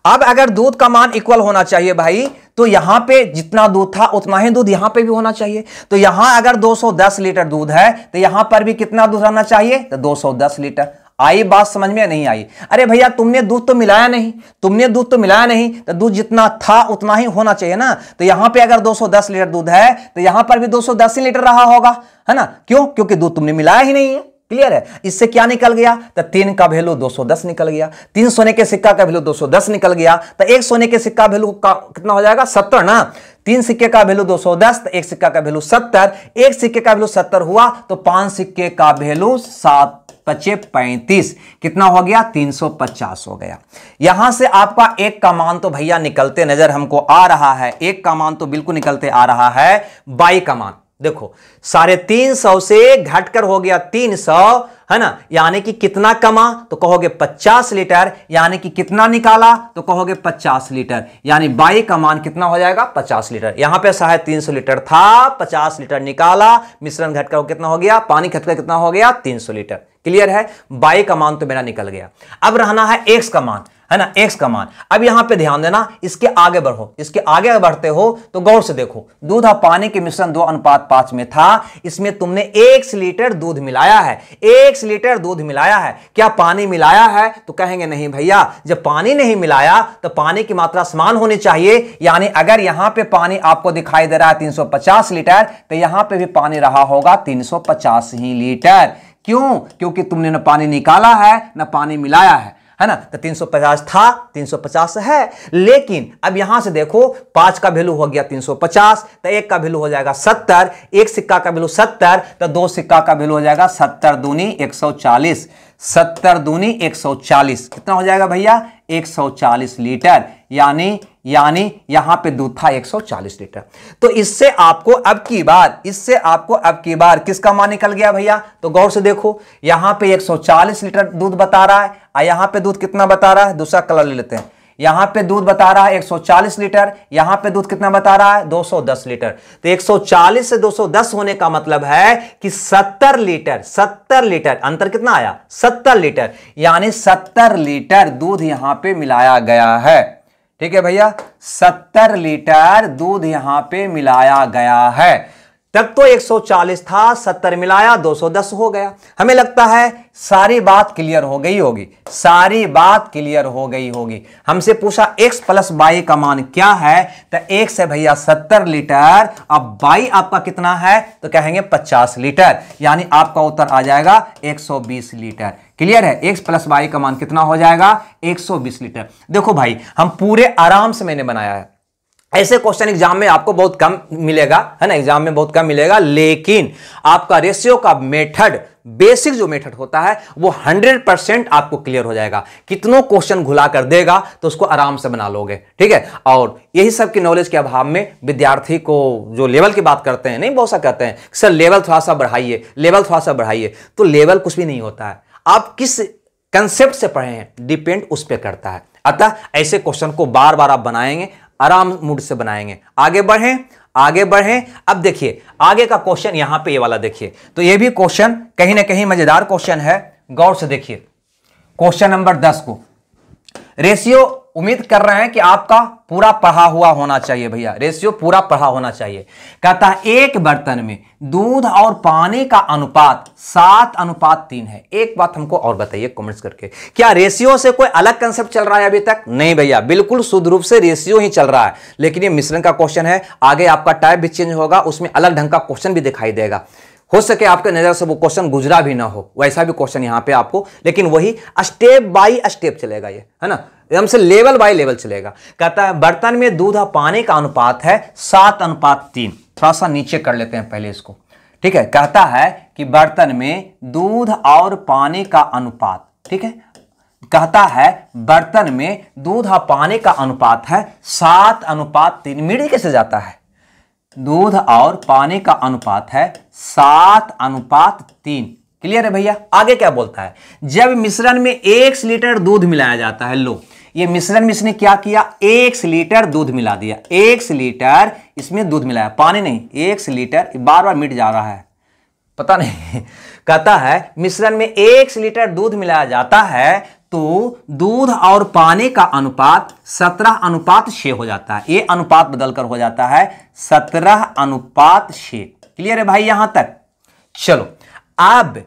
अब अगर दूध का मान इक्वल होना चाहिए भाई तो यहां पे जितना दूध था उतना ही दूध यहां पे भी होना चाहिए तो यहां अगर 210 लीटर दूध है तो यहां पर भी कितना दूध रहना चाहिए तो 210 लीटर आई बात समझ में नहीं आई अरे भैया तुमने दूध तो मिलाया नहीं तुमने दूध तो मिलाया नहीं तो दूध जितना था उतना ही होना चाहिए ना तो यहां पे अगर 210 लीटर दूध है तो यहां पर भी 210 लीटर रहा होगा है ना क्यों क्योंकि दूध तुमने मिलाया ही नहीं है क्लियर है इससे क्या निकल गया तो तीन का वैल्यू 210 निकल गया तीन सोने के सिक्का का वैल्यू 210 निकल गया तो एक सोने के सिक्का वैल्यू का कितना हो जाएगा सत्तर ना तीन सिक्के का वैल्यू 210 तो एक सिक्का का वैल्यू सत्तर एक सिक्के का वैल्यू सत्तर हुआ तो पांच सिक्के का वैल्यू सात पचे पैंतीस कितना हो गया 350 हो गया यहां से आपका एक का मान तो भैया निकलते नजर हमको आ रहा है एक का मान तो बिल्कुल निकलते आ रहा है बाई का मान देखो साढ़े तीन सौ से घटकर हो गया तीन सौ है ना यानी कि कितना कमा तो कहोगे पचास लीटर यानी कि कितना निकाला तो कहोगे पचास लीटर यानी बाई का मान कितना हो जाएगा पचास लीटर यहां पे साढ़े तीन सौ लीटर था पचास लीटर निकाला मिश्रण घटकर कितना हो गया पानी घटकर कितना हो गया तीन सौ लीटर क्लियर है बाई का मान तो मेरा निकल गया अब रहना है एक्स का मान है ना एक्स का मान अब यहां पे ध्यान देना इसके आगे बढ़ो इसके आगे बढ़ते हो तो गौर से देखो दूध और पानी के मिश्रण दो अनुपात पांच में था इसमें तुमने एक लीटर दूध मिलाया है एक लीटर दूध मिलाया है क्या पानी मिलाया है तो कहेंगे नहीं भैया जब पानी नहीं मिलाया तो पानी की मात्रा समान होनी चाहिए यानी अगर यहां पे पानी आपको दिखाई दे रहा है तीन लीटर तो यहां पे भी पानी रहा होगा तीन ही लीटर क्यों क्योंकि तुमने न पानी निकाला है न पानी मिलाया है है ना तो 350 था 350 है लेकिन अब यहां से देखो पांच का वैल्यू हो गया 350 तो एक का वैल्यू हो जाएगा 70 एक सिक्का का वैल्यू 70 तो दो सिक्का का वैल्यू हो जाएगा 70 दूनी 140 70 दूनी 140 कितना हो जाएगा भैया 140 लीटर यानी यानी यहां पे दूध था 140 लीटर तो इससे आपको अब की बार इससे आपको अब की बार किसका मान निकल गया भैया तो गौर से देखो यहां पे 140 लीटर दूध बता रहा है और यहां पे दूध कितना बता रहा है दूसरा कलर ले लेते हैं यहां पे दूध बता रहा है 140 लीटर यहां पे दूध कितना बता रहा है 210 लीटर तो 140 से 210 होने का मतलब है कि 70 लीटर 70 लीटर अंतर कितना आया 70 लीटर यानी 70 लीटर दूध यहां पे मिलाया गया है ठीक है भैया सत्तर लीटर दूध यहां पे मिलाया गया है तब तो 140 था 70 मिलाया 210 हो गया हमें लगता है सारी बात क्लियर हो गई होगी सारी बात क्लियर हो गई होगी हमसे पूछा x प्लस बाई का मान क्या है तो एक से भैया 70 लीटर अब बाई आपका कितना है तो कहेंगे 50 लीटर यानी आपका उत्तर आ जाएगा 120 लीटर क्लियर है x प्लस वाई का मान कितना हो जाएगा 120 लीटर देखो भाई हम पूरे आराम से मैंने बनाया है ऐसे क्वेश्चन एग्जाम में आपको बहुत कम मिलेगा है ना एग्जाम में बहुत कम मिलेगा लेकिन आपका रेशियो का मेथड बेसिक जो मेथड होता है वो 100 परसेंट आपको क्लियर हो जाएगा कितनों क्वेश्चन घुला कर देगा तो उसको आराम से बना लोगे ठीक है और यही सब की नॉलेज के अभाव में विद्यार्थी को जो लेवल की बात करते हैं नहीं बहुत सा कहते हैं सर लेवल थोड़ा सा बढ़ाइए लेवल थोड़ा सा बढ़ाइए तो लेवल कुछ भी नहीं होता है आप किस कंसेप्ट से पढ़े हैं डिपेंड उस पर करता है अतः ऐसे क्वेश्चन को बार बार आप बनाएंगे आराम मूड से बनाएंगे आगे बढ़ें आगे बढ़ें अब देखिए आगे का क्वेश्चन यहां पे ये वाला देखिए तो ये भी क्वेश्चन कहीं ना कहीं मजेदार क्वेश्चन है गौर से देखिए क्वेश्चन नंबर दस को रेशियो उम्मीद कर रहे हैं कि आपका पूरा पढ़ा हुआ होना चाहिए भैया रेशियो पूरा पढ़ा होना चाहिए कहता है एक बर्तन में दूध और पानी का अनुपात सात अनुपात तीन है एक बात हमको और बताइए कमेंट्स करके क्या रेशियो से कोई अलग कंसेप्ट चल रहा है अभी तक नहीं भैया बिल्कुल शुद्ध रूप से रेशियो ही चल रहा है लेकिन ये मिश्रण का क्वेश्चन है आगे आपका टाइप भी चेंज होगा उसमें अलग ढंग का क्वेश्चन भी दिखाई देगा हो सके आपके नज़र से वो क्वेश्चन गुजरा भी ना हो वैसा भी क्वेश्चन यहाँ पे आपको लेकिन वही स्टेप बाय स्टेप चलेगा ये है ना एकदम से लेवल बाय लेवल चलेगा कहता है बर्तन में दूध और पानी का अनुपात है सात अनुपात तीन थोड़ा सा नीचे कर लेते हैं पहले इसको ठीक है कहता है कि बर्तन में दूध और पानी का अनुपात ठीक है कहता है बर्तन में दूध और पानी का अनुपात है सात अनुपात तीन मिड़ी कैसे जाता है दूध और पानी का अनुपात है सात अनुपात तीन क्लियर है भैया आगे क्या बोलता है जब मिश्रण में एक लीटर दूध मिलाया जाता है लो ये मिश्रण में इसने क्या किया एक लीटर दूध मिला दिया एक लीटर इसमें दूध मिलाया पानी नहीं एक लीटर बार बार मिट जा रहा है पता नहीं कहता है मिश्रण में एक लीटर दूध मिलाया जाता है तो दूध और पानी का अनुपात सत्रह अनुपात छः हो जाता है ये अनुपात बदलकर हो जाता है सत्रह अनुपात छः क्लियर है भाई यहां तक चलो अब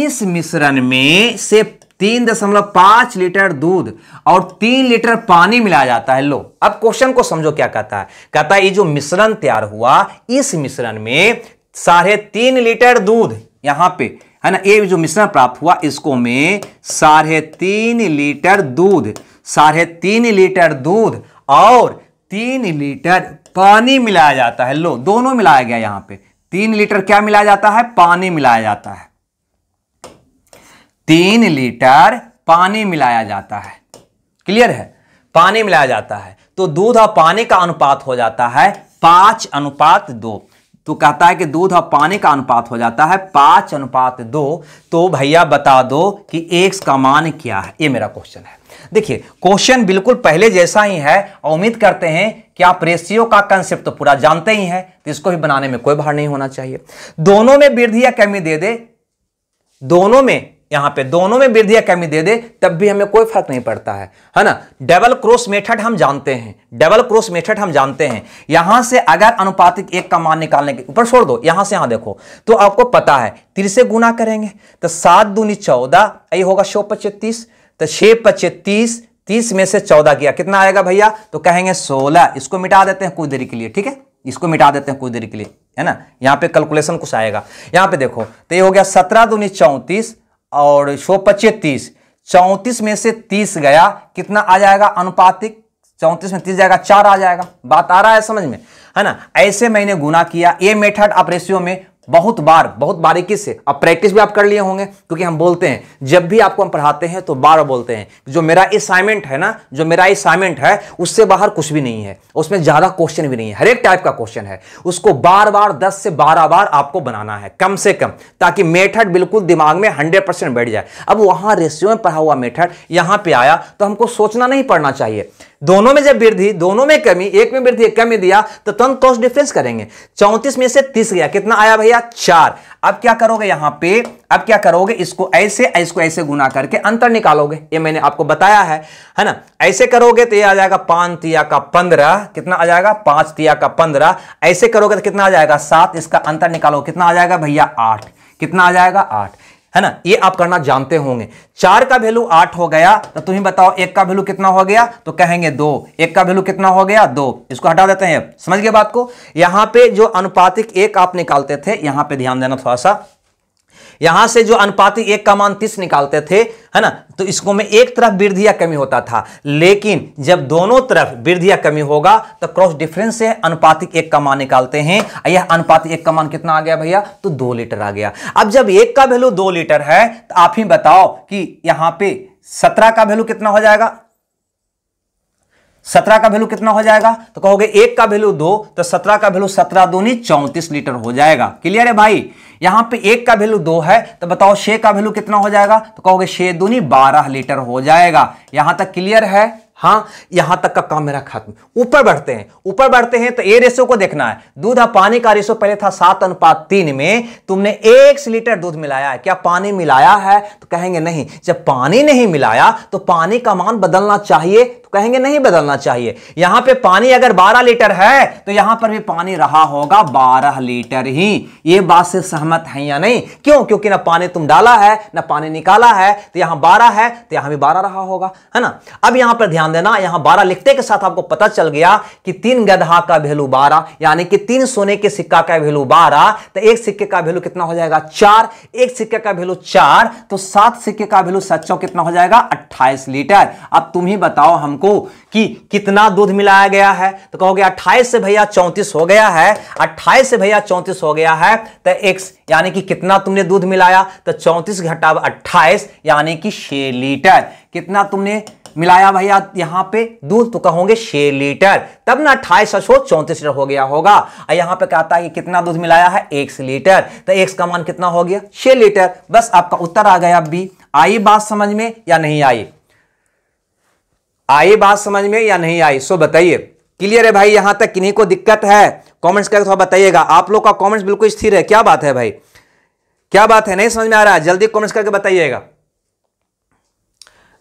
इस मिश्रण में से तीन दशमलव पांच लीटर दूध और तीन लीटर पानी मिलाया जाता है लो अब क्वेश्चन को समझो क्या कहता है कहता है ये जो मिश्रण तैयार हुआ इस मिश्रण में साढ़े तीन लीटर दूध यहां पे है ना ये जो मिश्रण प्राप्त हुआ इसको मैं साढ़े तीन लीटर दूध साढ़े तीन लीटर दूध और तीन लीटर पानी मिलाया जाता है लो दोनों मिलाया गया यहां पे तीन लीटर क्या मिलाया जाता है पानी मिलाया जाता है तीन लीटर पानी मिलाया जाता है क्लियर है पानी मिलाया जाता है तो दूध और पानी का अनुपात हो जाता है पांच अनुपात दो तो कहता है कि दूध और पानी का अनुपात हो जाता है पाँच अनुपात दो तो भैया बता दो कि एक्स का मान क्या है ये मेरा क्वेश्चन है देखिए क्वेश्चन बिल्कुल पहले जैसा ही है उम्मीद करते हैं कि आप रेशियो का कंसेप्ट तो पूरा जानते ही हैं तो इसको भी बनाने में कोई भार नहीं होना चाहिए दोनों में वृद्धि या कमी दे दे दोनों में यहां पे दोनों में वृद्धि या कमी दे दे तब भी हमें कोई फर्क नहीं पड़ता है है ना डबल क्रॉस मेथड हम जानते हैं डबल क्रॉस मेथड हम जानते हैं यहां से अगर अनुपातिक एक का मान निकालने के ऊपर छोड़ दो यहां से यहां देखो तो आपको पता है तिर से गुना करेंगे तो सात दूनी चौदह यही होगा सौ पच्चीस तो छह पच्चीस तीस में से चौदह किया कितना आएगा भैया तो कहेंगे सोलह इसको मिटा देते हैं कुछ देरी के लिए ठीक है इसको मिटा देते हैं कुछ देरी के लिए है ना यहाँ पे कैलकुलेशन कुछ आएगा यहाँ पे देखो तो ये हो गया सत्रह दूनी चौंतीस और सौ पच्चे तीस चौंतीस में से तीस गया कितना आ जाएगा अनुपातिक चौंतीस में तीस जाएगा चार आ जाएगा बात आ रहा है समझ में है ना ऐसे मैंने गुना किया ये मेथड आप रेशियो में बहुत बार बहुत बारीकी से अब प्रैक्टिस भी आप कर लिए होंगे क्योंकि हम बोलते हैं जब भी आपको हम पढ़ाते हैं तो बार बोलते हैं जो मेरा असाइनमेंट है ना जो मेरा असाइनमेंट है उससे बाहर कुछ भी नहीं है उसमें ज़्यादा क्वेश्चन भी नहीं है हर एक टाइप का क्वेश्चन है उसको बार बार दस से बारह बार आपको बनाना है कम से कम ताकि मेथड बिल्कुल दिमाग में हंड्रेड बैठ जाए अब वहां रेशियो में पढ़ा हुआ मेथड यहां पर आया तो हमको सोचना नहीं पड़ना चाहिए दोनों में जब वृद्धि दोनों में कमी एक में वृद्धि एक कमी दिया तो तुरंत कॉस्ट डिफरेंस करेंगे चौंतीस में से तीस गया कितना आया भैया चार अब क्या करोगे यहां पे अब क्या करोगे इसको ऐसे इसको ऐसे गुना करके अंतर निकालोगे ये मैंने आपको बताया है है ना ऐसे करोगे तो ये आ जाएगा पांच तिया का पंद्रह कितना आ जाएगा पांच तिया का पंद्रह ऐसे करोगे तो कितना आ जाएगा सात इसका अंतर निकालोगे कितना आ जाएगा भैया आठ कितना आ जाएगा आठ है ना ये आप करना जानते होंगे चार का वैल्यू आठ हो गया तो तुम्हें बताओ एक का वैल्यू कितना हो गया तो कहेंगे दो एक का वैल्यू कितना हो गया दो इसको हटा देते हैं समझ गए बात को यहां पे जो अनुपातिक एक आप निकालते थे यहां पे ध्यान देना थोड़ा सा यहां से जो अनुपाति एक का मान तीस निकालते थे है ना तो इसको में एक तरफ वृद्धि या कमी होता था लेकिन जब दोनों तरफ वृद्धि या कमी होगा तो क्रॉस डिफरेंस से अनुपातिक एक का मान निकालते हैं यह अनुपातिक एक का मान कितना आ गया भैया तो दो लीटर आ गया अब जब एक का वैल्यू दो लीटर है तो आप ही बताओ कि यहां पे सत्रह का वैल्यू कितना हो जाएगा सत्रह का वैल्यू कितना हो जाएगा तो कहोगे एक का वैल्यू दो तो सत्रह का वैल्यू सत्रह दूनी चौंतीस लीटर हो जाएगा क्लियर है भाई यहां पे एक का वैल्यू दो है तो बताओ छे का वैल्यू कितना हो जाएगा तो कहोगे छे दूनी बारह लीटर हो जाएगा यहां तक क्लियर है हाँ यहां तक का काम मेरा खत्म ऊपर बढ़ते हैं ऊपर बढ़ते हैं तो ए रेशो को देखना है दूध और पानी का रेशो पहले था सात अनुपात तीन में तुमने एक लीटर दूध मिलाया है क्या पानी मिलाया है तो कहेंगे नहीं जब पानी नहीं मिलाया तो पानी का मान बदलना चाहिए कहेंगे नहीं बदलना चाहिए यहां पे पानी अगर 12 लीटर है तो यहां पर भी पानी रहा होगा 12 लीटर ही ये बात से सहमत है या नहीं क्यों क्योंकि ना पानी तुम डाला है ना पानी निकाला है तो यहां 12 है तो यहां भी 12 रहा होगा है ना अब यहां पर ध्यान देना यहां बारह लिखते के साथ आपको पता चल गया कि तीन गधा का वैल्यू बारह यानी कि तीन सोने के सिक्का का वैल्यू बारह तो एक सिक्के का वैल्यू कितना हो जाएगा चार एक सिक्के का वैल्यू चार तो सात सिक्के का वैल्यू सच्चों कितना हो जाएगा अट्ठाईस लीटर अब तुम ही बताओ हमको हमको कि कितना दूध मिलाया गया है तो कहोगे 28 से भैया 34 हो गया है 28 से भैया 34 हो गया है तो x यानी कि कितना तुमने दूध मिलाया तो 34 घटा 28 यानी कि 6 लीटर कितना तुमने मिलाया भैया यहाँ पे दूध तो कहोगे छह लीटर तब ना अट्ठाईस सौ चौंतीस लीटर हो गया होगा और यहाँ पे कहता है कि कितना दूध मिलाया है एक लीटर तो एक का मान कितना हो गया छह लीटर बस आपका उत्तर आ गया बी आई बात समझ में या नहीं आई आई बात समझ में या नहीं आई सो बताइए क्लियर है भाई यहां तक किन्हीं को दिक्कत है कमेंट्स करके थोड़ा बताइएगा आप लोग का कमेंट्स बिल्कुल स्थिर है क्या बात है भाई क्या बात है नहीं समझ में आ रहा है जल्दी कमेंट्स करके बताइएगा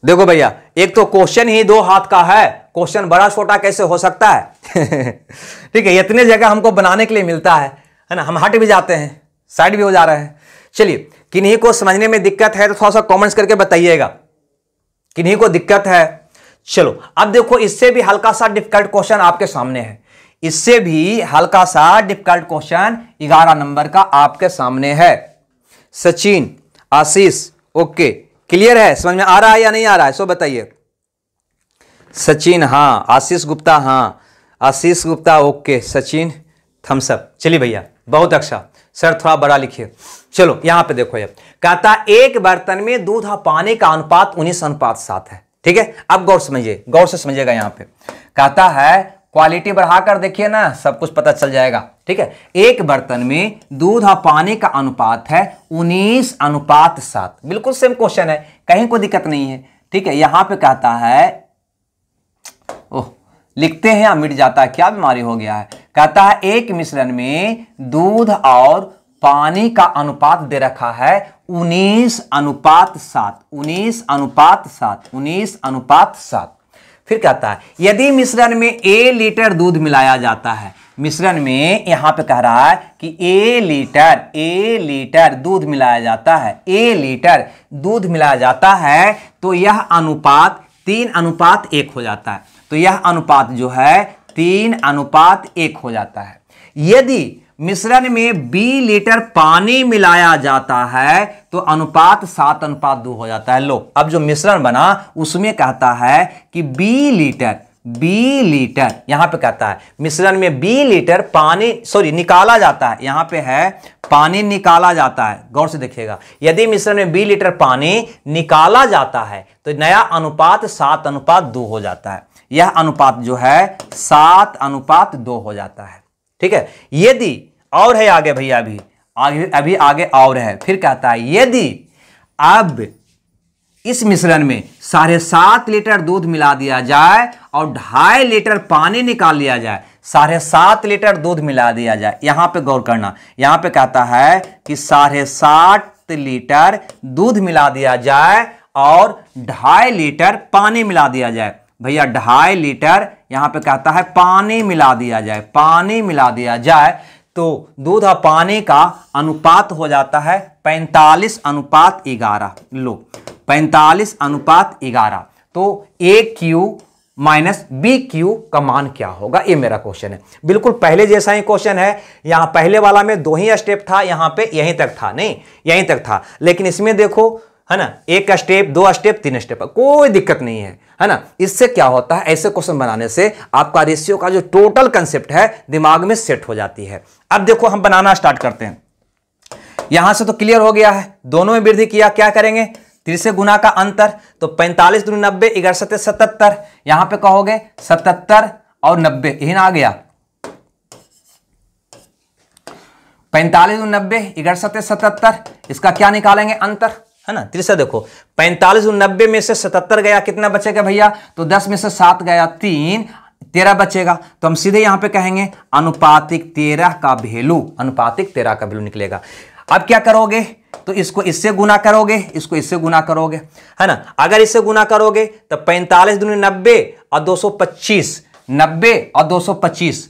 देखो भैया एक तो क्वेश्चन ही दो हाथ का है क्वेश्चन बड़ा छोटा कैसे हो सकता है ठीक है इतने जगह हमको बनाने के लिए मिलता है है ना हम हट भी जाते हैं साइड भी हो जा रहे हैं चलिए किन्हीं को समझने में दिक्कत है तो थोड़ा सा कमेंट्स करके बताइएगा किन्हीं को दिक्कत है चलो अब देखो इससे भी हल्का सा डिफिकल्ट क्वेश्चन आपके सामने है इससे भी हल्का सा डिफिकल्ट क्वेश्चन ग्यारह नंबर का आपके सामने है सचिन आशीष ओके क्लियर है समझ में आ रहा है या नहीं आ रहा है सो बताइए सचिन हां आशीष गुप्ता हां आशीष गुप्ता ओके सचिन थम्सअप चलिए भैया बहुत अच्छा सर थोड़ा बड़ा लिखिए चलो यहां पे देखो ये कहता एक बर्तन में दूध और पानी का अनुपात उन्नीस अनुपात सात है ठीक है अब गौर समझिए गौर से समझिएगा यहां पे कहता है क्वालिटी बढ़ाकर देखिए ना सब कुछ पता चल जाएगा ठीक है एक बर्तन में दूध और पानी का अनुपात है उन्नीस अनुपात सात बिल्कुल सेम क्वेश्चन है कहीं कोई दिक्कत नहीं है ठीक है यहां पे कहता है ओह लिखते हैं या मिट जाता है क्या बीमारी हो गया है कहता है एक मिश्रण में दूध और पानी का अनुपात दे रखा है उन्नीस अनुपात सात उन्नीस अनुपात सात उन्नीस अनुपात सात फिर कहता है यदि मिश्रण में ए लीटर दूध मिलाया जाता है मिश्रण में यहां पे कह रहा है कि ए लीटर ए लीटर दूध मिलाया जाता है ए लीटर दूध मिलाया जाता है तो यह अनुपात तीन अनुपात एक हो जाता है तो यह अनुपात जो है तीन अनुपात एक हो जाता है यदि मिश्रण में बी लीटर पानी मिलाया जाता है तो अनुपात सात अनुपात दो हो जाता है लो अब जो मिश्रण बना उसमें कहता है कि बी लीटर बी लीटर यहां पे कहता है मिश्रण में बी लीटर पानी सॉरी निकाला जाता है यहां पे है पानी निकाला जाता है गौर से देखिएगा यदि मिश्रण में बी लीटर पानी निकाला जाता है तो नया अनुपात सात अनुपात दो हो जाता है यह अनुपात जो है सात अनुपात दो हो जाता है ठीक है यदि और है आगे भैया अभी आगे अभी आगे और है फिर कहता है यदि अब इस मिश्रण में साढ़े सात लीटर दूध मिला दिया जाए और ढाई लीटर पानी निकाल लिया जाए साढ़े सात लीटर दूध मिला दिया जाए यहां पे गौर करना यहां पे कहता है कि साढ़े सात लीटर दूध मिला दिया जाए और ढाई लीटर पानी मिला दिया जाए भैया ढाई लीटर यहां पे कहता है पानी मिला दिया जाए पानी मिला दिया जाए तो दूध और पानी का अनुपात हो जाता है पैंतालीस अनुपात ग्यारह लो पैंतालीस अनुपात ग्यारह तो A Q minus B Q का मान क्या होगा ये मेरा क्वेश्चन है बिल्कुल पहले जैसा ही क्वेश्चन है यहां पहले वाला में दो ही स्टेप था यहां पे यहीं तक था नहीं यहीं तक था लेकिन इसमें देखो है ना एक स्टेप दो स्टेप तीन स्टेप कोई दिक्कत नहीं है है ना इससे क्या होता है ऐसे क्वेश्चन बनाने से आपका रेशियो का जो टोटल कंसेप्ट है दिमाग में सेट हो जाती है अब देखो हम बनाना स्टार्ट करते हैं यहां से तो क्लियर हो गया है दोनों में वृद्धि किया क्या करेंगे तिरसे गुना का अंतर तो पैंतालीस दूनी नब्बे इगरसते सतहत्तर यहां पर कहोगे सतहत्तर और नब्बे यही ना आ गया पैंतालीस दूनी नब्बे इगरसते सतहत्तर इसका क्या निकालेंगे अंतर है ना तीसरा देखो पैंतालीस नब्बे में से सतहत्तर गया कितना बचेगा भैया तो दस में से सात गया तीन तेरह बचेगा तो हम सीधे यहां पे कहेंगे अनुपातिक तेरह का वेल्यू अनुपातिक तेरह का वेल्यू निकलेगा अब क्या करोगे तो इसको इससे गुना करोगे इसको इससे गुना करोगे है ना अगर इससे गुना करोगे तो पैंतालीस दूनी नब्बे और दो सौ पच्चीस नब्बे और दो सौ पच्चीस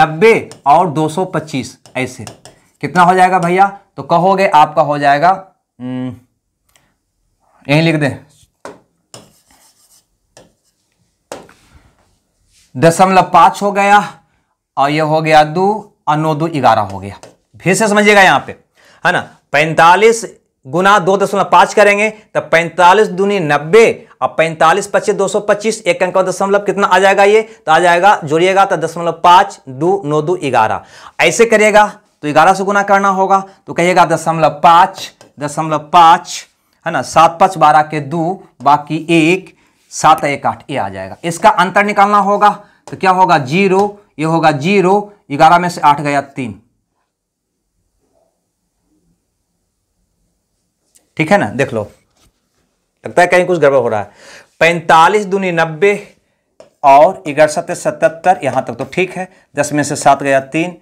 नब्बे और दो सौ पच्चीस ऐसे कितना हो जाएगा भैया तो कहोगे आपका हो जाएगा न, हम्म, यहीं लिख दे दशमलव पांच हो गया और ये हो गया दो और नौ दो ग्यारह हो गया फिर से समझिएगा यहां पे है ना पैंतालीस गुना दो दशमलव पांच करेंगे तो पैंतालीस दूनी नब्बे और पैंतालीस पच्चीस दो सौ पच्चीस एक अंक दशमलव कितना आ जाएगा ये तो आ जाएगा जोड़िएगा तो दशमलव पांच दो नौ दो ग्यारह ऐसे करिएगा तो ग्यारह से गुना करना होगा तो कहिएगा दशमलव पांच दशमलव पांच है ना सात पांच बारह के दो बाकी एक सात एक आठ ये आ जाएगा इसका अंतर निकालना होगा तो क्या होगा जीरो ये होगा जीरो ग्यारह में से आठ गया तीन ठीक है ना देख लो लगता है कहीं कुछ गड़बड़ हो रहा है पैंतालीस दूनी नब्बे और ग्यारह सत्तर सतहत्तर यहां तक तो ठीक है दस में से सात गया तीन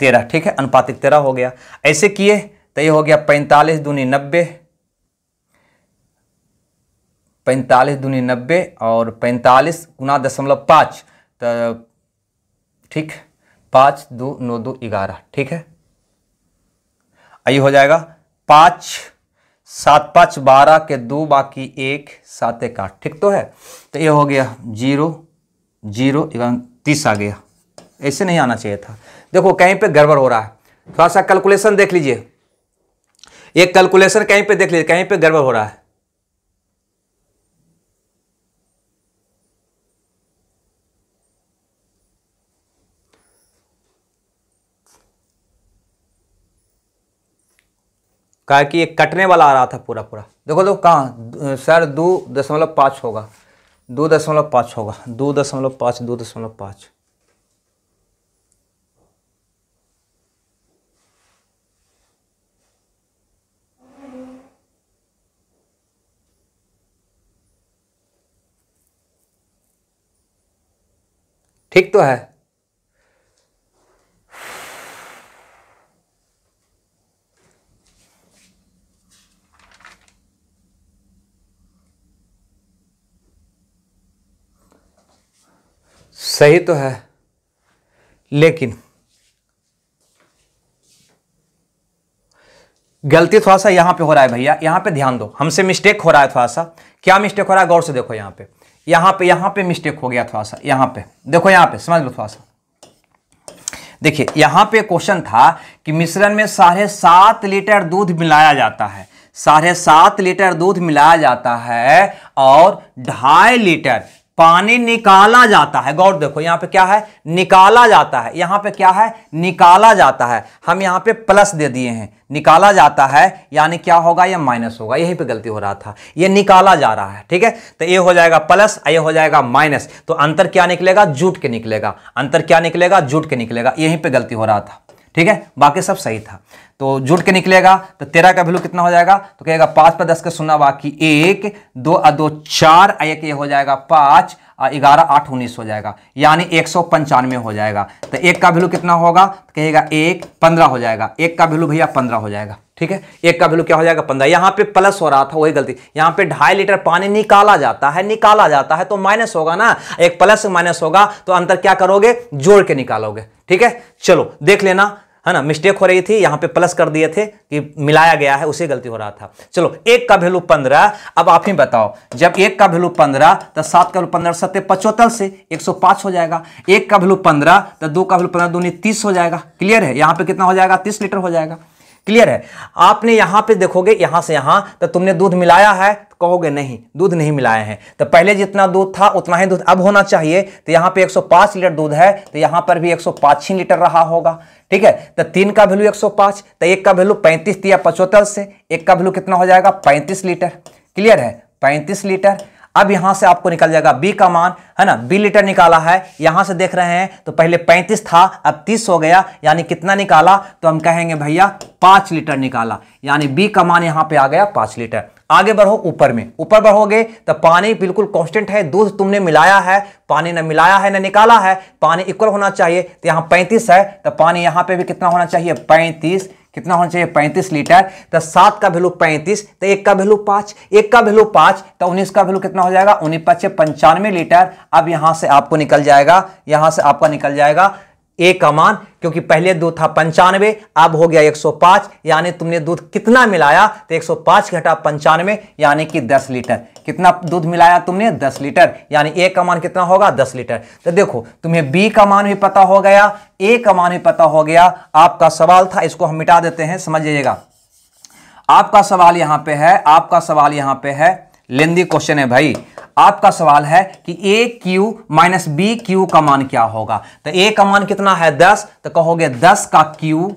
तेरह ठीक है अनुपातिक तेरह हो गया ऐसे किए तो ये हो गया पैंतालीस दूनी नब्बे पैंतालीस दूनी नब्बे और पैंतालीस गुना दशमलव पाँच तो ठीक पाँच दो नौ दो ग्यारह ठीक है आइए हो जाएगा पाँच सात पाँच बारह के दो बाकी एक सात एक आठ ठीक तो है तो ये हो गया जीरो जीरो तीस आ गया ऐसे नहीं आना चाहिए था देखो कहीं पे गड़बड़ हो रहा है थोड़ा सा कैलकुलेशन देख लीजिए एक कैलकुलेशन कहीं पे देख लीजिए कहीं पे गड़बड़ हो रहा है कहा कि ये कटने वाला आ रहा था पूरा पूरा देखो देखो कहाँ सर दो दशमलव पाँच होगा दो दशमलव पाँच होगा दो दशमलव पाँच दो दशमलव पाँच ठीक तो है सही तो है लेकिन गलती थोड़ा सा यहां पे हो रहा है भैया यहां पे ध्यान दो हमसे मिस्टेक हो रहा है थोड़ा सा क्या मिस्टेक हो रहा है गौर से देखो यहां पे यहां पे यहां पे मिस्टेक हो गया थोड़ा सा यहां पे देखो यहां पे समझ लो थोड़ा सा देखिए यहां पे क्वेश्चन था कि मिश्रण में साढ़े सात लीटर दूध मिलाया जाता है साढ़े सात लीटर दूध मिलाया जाता है और ढाई लीटर पानी निकाला जाता है गौर देखो यहां पे क्या है निकाला जाता है यहां पे क्या है निकाला जाता है हम यहां पे प्लस दे दिए हैं निकाला जाता है यानी क्या होगा या माइनस होगा यहीं पे गलती हो रहा था ये निकाला जा रहा है ठीक है तो ये हो जाएगा प्लस ये हो जाएगा माइनस तो अंतर क्या निकलेगा जूट के निकलेगा अंतर क्या निकलेगा जूट के निकलेगा यहीं पर गलती हो रहा था ठीक है बाकी सब सही था तो जुड़ के निकलेगा तो तेरह का वैल्यू कितना हो जाएगा तो कहेगा पांच पर दस का सुना बाकी एक दो और दो चार एक ये हो जाएगा और ग्यारह आठ उन्नीस हो जाएगा यानी एक सौ पंचानवे हो जाएगा तो एक का वैल्यू कितना होगा तो कहेगा एक पंद्रह हो जाएगा एक का वैल्यू भैया पंद्रह हो जाएगा ठीक है एक का वैल्यू क्या हो जाएगा पंद्रह यहाँ पे प्लस हो रहा था वही गलती यहाँ पे ढाई लीटर पानी निकाला जाता है निकाला जाता है तो माइनस होगा ना एक प्लस माइनस होगा तो अंतर क्या करोगे जोड़ के निकालोगे ठीक है चलो देख लेना है ना मिस्टेक हो रही थी यहाँ पे प्लस कर दिए थे कि मिलाया गया है उसे गलती हो रहा था चलो एक का वैल्यू पंद्रह अब आप ही बताओ जब एक का वैल्यू पंद्रह तो सात का वैल्यू पंद्रह सत्य पचहत्तर से एक सौ पाँच हो जाएगा एक का वैल्यू पंद्रह तो दो का वैल्यू पंद्रह दूनी तीस हो जाएगा क्लियर है यहाँ पे कितना हो जाएगा तीस लीटर हो जाएगा क्लियर है आपने यहाँ पे देखोगे यहाँ से यहाँ तो तुमने दूध मिलाया है तो कहोगे नहीं दूध नहीं मिलाए हैं तो पहले जितना दूध था उतना ही दूध अब होना चाहिए तो यहाँ पे 105 लीटर दूध है तो यहाँ पर भी 105 ही लीटर रहा होगा ठीक है तो तीन का वैल्यू 105 तो एक का वैल्यू 35 दिया पचहत्तर से एक का वैल्यू कितना हो जाएगा पैंतीस लीटर क्लियर है पैंतीस लीटर अब यहां से आपको निकल जाएगा बी का मान है ना बी लीटर निकाला है यहां से देख रहे हैं तो पहले 35 था अब 30 हो गया यानी कितना निकाला तो हम कहेंगे भैया पांच लीटर निकाला यानी बी का मान यहां पे आ गया पांच लीटर आगे बढ़ो ऊपर में ऊपर बढ़ोगे तो पानी बिल्कुल कांस्टेंट है दूध तुमने मिलाया है पानी ना मिलाया है ना निकाला है पानी इक्वल होना चाहिए तो यहां पैंतीस है तो पानी यहाँ पे भी कितना होना चाहिए पैंतीस कितना होना चाहिए पैंतीस लीटर तो सात का वैल्यू पैंतीस तो एक का वैल्यू पांच एक का वैल्यू पांच तो उन्नीस का वैल्यू कितना हो जाएगा उन्नीस पच्चे पंचानवे लीटर अब यहां से आपको निकल जाएगा यहां से आपका निकल जाएगा ए का मान क्योंकि पहले दूध था पंचानवे अब हो गया 105 यानी तुमने दूध कितना मिलाया तो 105 घटा पंचानवे यानी कि 10 लीटर कितना दूध मिलाया तुमने 10 लीटर यानी ए का मान कितना होगा 10 लीटर तो देखो तुम्हें बी का मान भी पता हो गया ए का मान भी पता हो गया आपका सवाल था इसको हम मिटा देते हैं समझिएगा आपका सवाल यहां पे है आपका सवाल यहां पे है लेंदी क्वेश्चन है भाई आपका सवाल है कि A Q minus B Q का मान क्या होगा तो ए का मान कितना है दस तो कहोगे दस का क्यू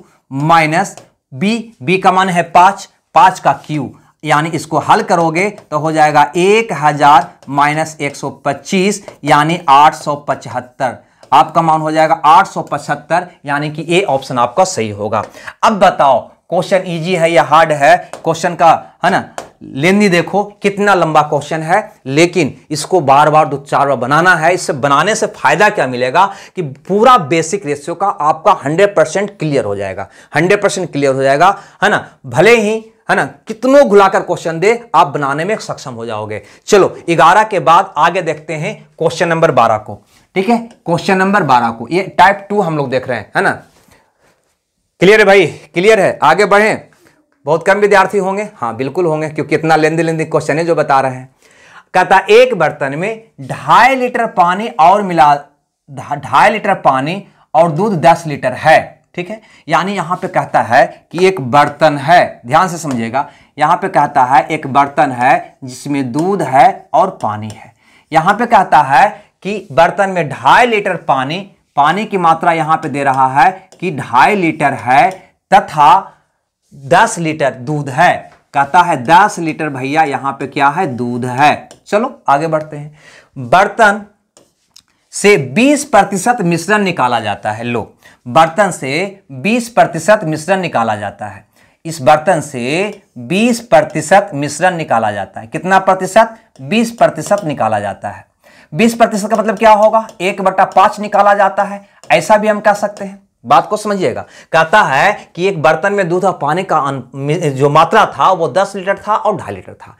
माइनस बी बी का मान है पांच पांच का क्यू यानी इसको हल करोगे तो हो जाएगा एक हजार माइनस एक सौ पच्चीस यानी आठ सौ पचहत्तर आपका मान हो जाएगा आठ सौ पचहत्तर यानी कि ए ऑप्शन आपका सही होगा अब बताओ क्वेश्चन इजी है या हार्ड है क्वेश्चन का है ना लेंदी देखो कितना लंबा क्वेश्चन है लेकिन इसको बार बार दो चार बार बनाना है इससे बनाने से फायदा क्या मिलेगा कि पूरा बेसिक रेशियो का आपका 100 परसेंट क्लियर हो जाएगा 100 परसेंट क्लियर हो जाएगा है ना भले ही है ना कितनों घुलाकर क्वेश्चन दे आप बनाने में सक्षम हो जाओगे चलो ग्यारह के बाद आगे देखते हैं क्वेश्चन नंबर बारह को ठीक है क्वेश्चन नंबर बारह को ये टाइप टू हम लोग देख रहे हैं है ना क्लियर है भाई क्लियर है आगे बढ़े बहुत कम विद्यार्थी होंगे हाँ बिल्कुल होंगे क्योंकि इतना लेंदी लेंदी क्वेश्चन है जो बता रहे हैं कहता एक बर्तन में ढाई लीटर पानी और मिला ढाई लीटर पानी और दूध दस लीटर है ठीक है यानी यहां पे कहता है कि एक बर्तन है ध्यान से समझिएगा यहां पे कहता है एक बर्तन है जिसमें दूध है और पानी है यहां पे कहता है कि बर्तन में ढाई लीटर पानी पानी की मात्रा यहां पे दे रहा है कि ढाई लीटर है तथा दस लीटर दूध है कहता है दस लीटर भैया यहां पे क्या है दूध है चलो आगे बढ़ते हैं बर्तन से 20 प्रतिशत मिश्रण निकाला जाता है लो बर्तन से 20 प्रतिशत मिश्रण निकाला जाता है इस बर्तन से 20 प्रतिशत मिश्रण निकाला जाता है कितना प्रतिशत 20 प्रतिशत निकाला जाता है 20 प्रतिशत का मतलब क्या होगा एक बटा पाँच निकाला जाता है ऐसा भी हम कह सकते हैं बात को समझिएगा कहता है कि एक बर्तन में दूध और पानी का जो मात्रा था वो 10 लीटर था और ढाई लीटर था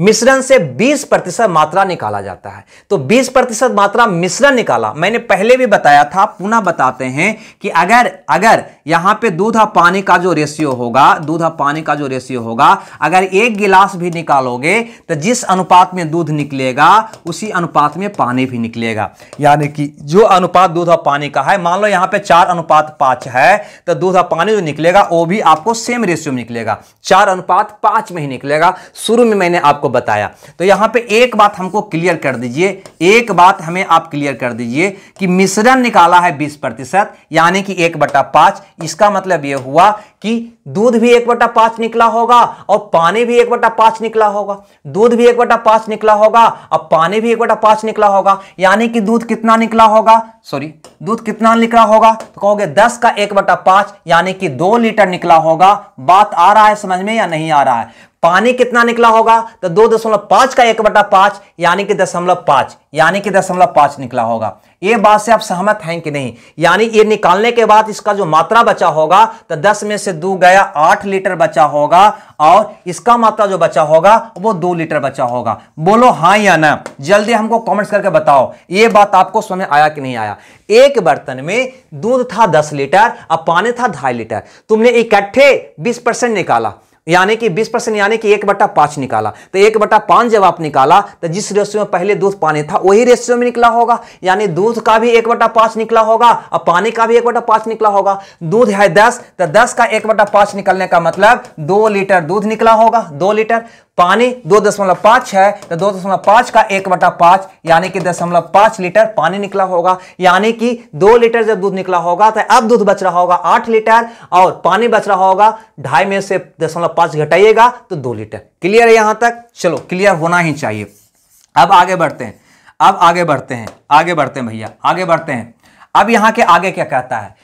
मिश्रण से 20 प्रतिशत मात्रा निकाला जाता है तो 20 प्रतिशत मात्रा मिश्रण निकाला मैंने पहले भी बताया था पुनः बताते हैं कि अगर अगर यहां पे दूध और पानी का जो रेशियो होगा दूध और पानी का जो रेशियो होगा अगर एक गिलास भी निकालोगे तो जिस अनुपात में दूध निकलेगा उसी अनुपात में पानी भी निकलेगा यानी कि जो अनुपात दूध और पानी का है मान लो यहाँ पर चार अनुपात पाँच है तो दूध और पानी जो निकलेगा वो भी आपको सेम रेशियो में निकलेगा चार अनुपात पाँच में ही निकलेगा शुरू में मैंने आपको आपको बताया तो यहां पे एक बात हमको क्लियर कर दीजिए एक बात हमें आप क्लियर कर दीजिए कि मिश्रण निकाला है 20 प्रतिशत यानी कि एक बटा पांच इसका मतलब यह हुआ कि दूध भी एक बटा पांच निकला होगा और पानी भी एक बटा पांच निकला होगा दूध भी एक बटा पांच निकला होगा और पानी भी एक बटा पांच निकला होगा यानी कि दूध कितना निकला होगा सॉरी दूध कितना निकला होगा तो कहोगे दस का एक बटा पांच यानी कि दो लीटर निकला होगा बात आ रहा है समझ में या नहीं आ रहा है पानी कितना निकला होगा तो दो दशमलव पांच का एक बटा पांच यानी कि दशमलव पांच यानी कि दशमलव पांच निकला होगा ये बात से आप सहमत हैं कि नहीं यानी ये निकालने के बाद इसका जो मात्रा बचा होगा तो दस में से दो गया आठ लीटर बचा होगा और इसका मात्रा जो बचा होगा वो दो लीटर बचा होगा बोलो हाँ या ना जल्दी हमको कमेंट्स करके बताओ ये बात आपको समय आया कि नहीं आया एक बर्तन में दूध था दस लीटर और पानी था ढाई लीटर तुमने इकट्ठे बीस परसेंट निकाला यानी कि 20 परसेंट यानी कि एक बट्टा पाँच निकाला तो एक बट्टा पाँच जब आप निकाला तो जिस रेशियो में पहले दूध पानी था वही रेशियो में निकला होगा यानी दूध का भी एक बट्टा पाँच निकला होगा और पानी का भी एक बट्टा पाँच निकला होगा दूध है दस तो दस का एक बट्टा पाँच निकलने का मतलब दो लीटर दूध निकला होगा दो लीटर पानी दो दशमलव पांच है तो दो दशमलव पांच का एक बटा पांच यानी कि दशमलव पांच लीटर पानी निकला होगा यानी कि दो लीटर जब दूध निकला होगा तो अब दूध बच रहा होगा आठ लीटर और पानी बच रहा होगा ढाई में से दशमलव पांच घटाइएगा तो दो लीटर क्लियर है यहां तक चलो क्लियर होना ही चाहिए अब आगे बढ़ते हैं अब आगे बढ़ते हैं आगे बढ़ते हैं भैया आगे बढ़ते हैं अब यहां के आगे क्या कहता है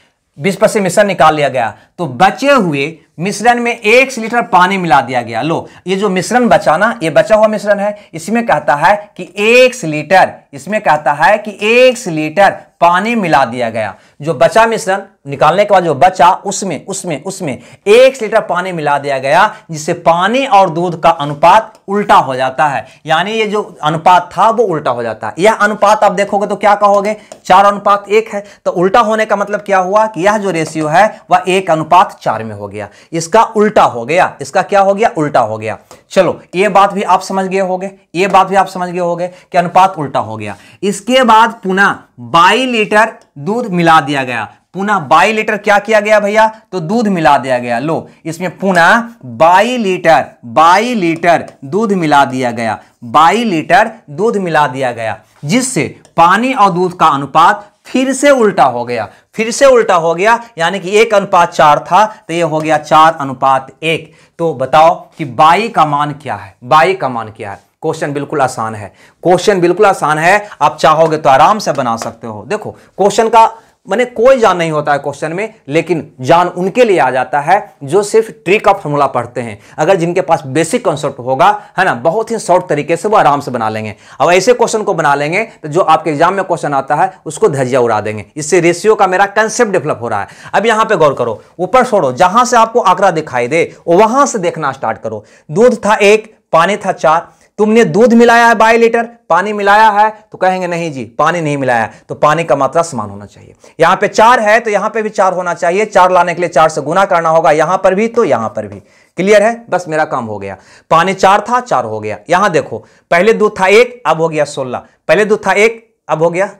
बीस से मिशन निकाल लिया गया तो बचे हुए मिश्रण में एक लीटर पानी मिला दिया गया लो ये जो मिश्रण बचा ना ये बचा हुआ मिश्रण है इसमें कहता है कि एक लीटर इसमें कहता है कि एक लीटर पानी मिला दिया गया जो बचा मिश्रण निकालने के बाद जो बचा उसमें उसमें उसमें एक लीटर पानी मिला दिया गया जिससे पानी और दूध का अनुपात उल्टा हो जाता है यानी ये जो अनुपात था वो उल्टा हो जाता है यह अनुपात आप देखोगे तो क्या कहोगे चार अनुपात एक है तो उल्टा होने का मतलब क्या हुआ कि यह जो रेशियो है वह एक अनुपात चार में हो गया इसका उल्टा हो गया इसका क्या हो गया उल्टा हो गया चलो ये बात भी आप समझ गए हो ये बात भी आप समझ गए हो कि अनुपात उल्टा हो गया इसके बाद पुनः बाई लीटर दूध मिला दिया गया पुनः बाई लीटर क्या किया गया भैया तो दूध मिला दिया गया लो इसमें पुनः बाई लीटर बाई लीटर दूध मिला दिया गया बाई लीटर दूध मिला दिया गया जिससे पानी और दूध का अनुपात फिर से उल्टा हो गया फिर से उल्टा हो गया यानी कि एक अनुपात चार था तो ये हो गया चार अनुपात एक तो बताओ कि बाई का मान क्या है बाई का मान क्या है क्वेश्चन बिल्कुल आसान है क्वेश्चन बिल्कुल आसान है आप चाहोगे तो आराम से बना सकते हो देखो क्वेश्चन का मैंने कोई जान नहीं होता है क्वेश्चन में लेकिन जान उनके लिए आ जाता है जो सिर्फ ट्री का फॉर्मूला पढ़ते हैं अगर जिनके पास बेसिक कॉन्सेप्ट होगा है ना बहुत ही शॉर्ट तरीके से वो आराम से बना लेंगे अब ऐसे क्वेश्चन को बना लेंगे तो जो आपके एग्जाम में क्वेश्चन आता है उसको धजिया उड़ा देंगे इससे रेशियो का मेरा कंसेप्ट डेवलप हो रहा है अब यहाँ पर गौर करो ऊपर छोड़ो जहाँ से आपको आंकड़ा दिखाई दे वहाँ से देखना स्टार्ट करो दूध था एक पानी था चार तुमने दूध मिलाया है बाई लीटर पानी मिलाया है तो कहेंगे नहीं जी पानी नहीं मिलाया तो पानी का मात्रा समान होना चाहिए यहां पे चार है तो यहां पे भी चार होना चाहिए चार लाने के लिए चार से गुना करना होगा यहां पर भी तो यहां पर भी क्लियर है बस मेरा काम हो गया पानी चार था चार हो गया यहां देखो पहले दूध था एक अब हो गया सोलह पहले दूध था एक अब हो गया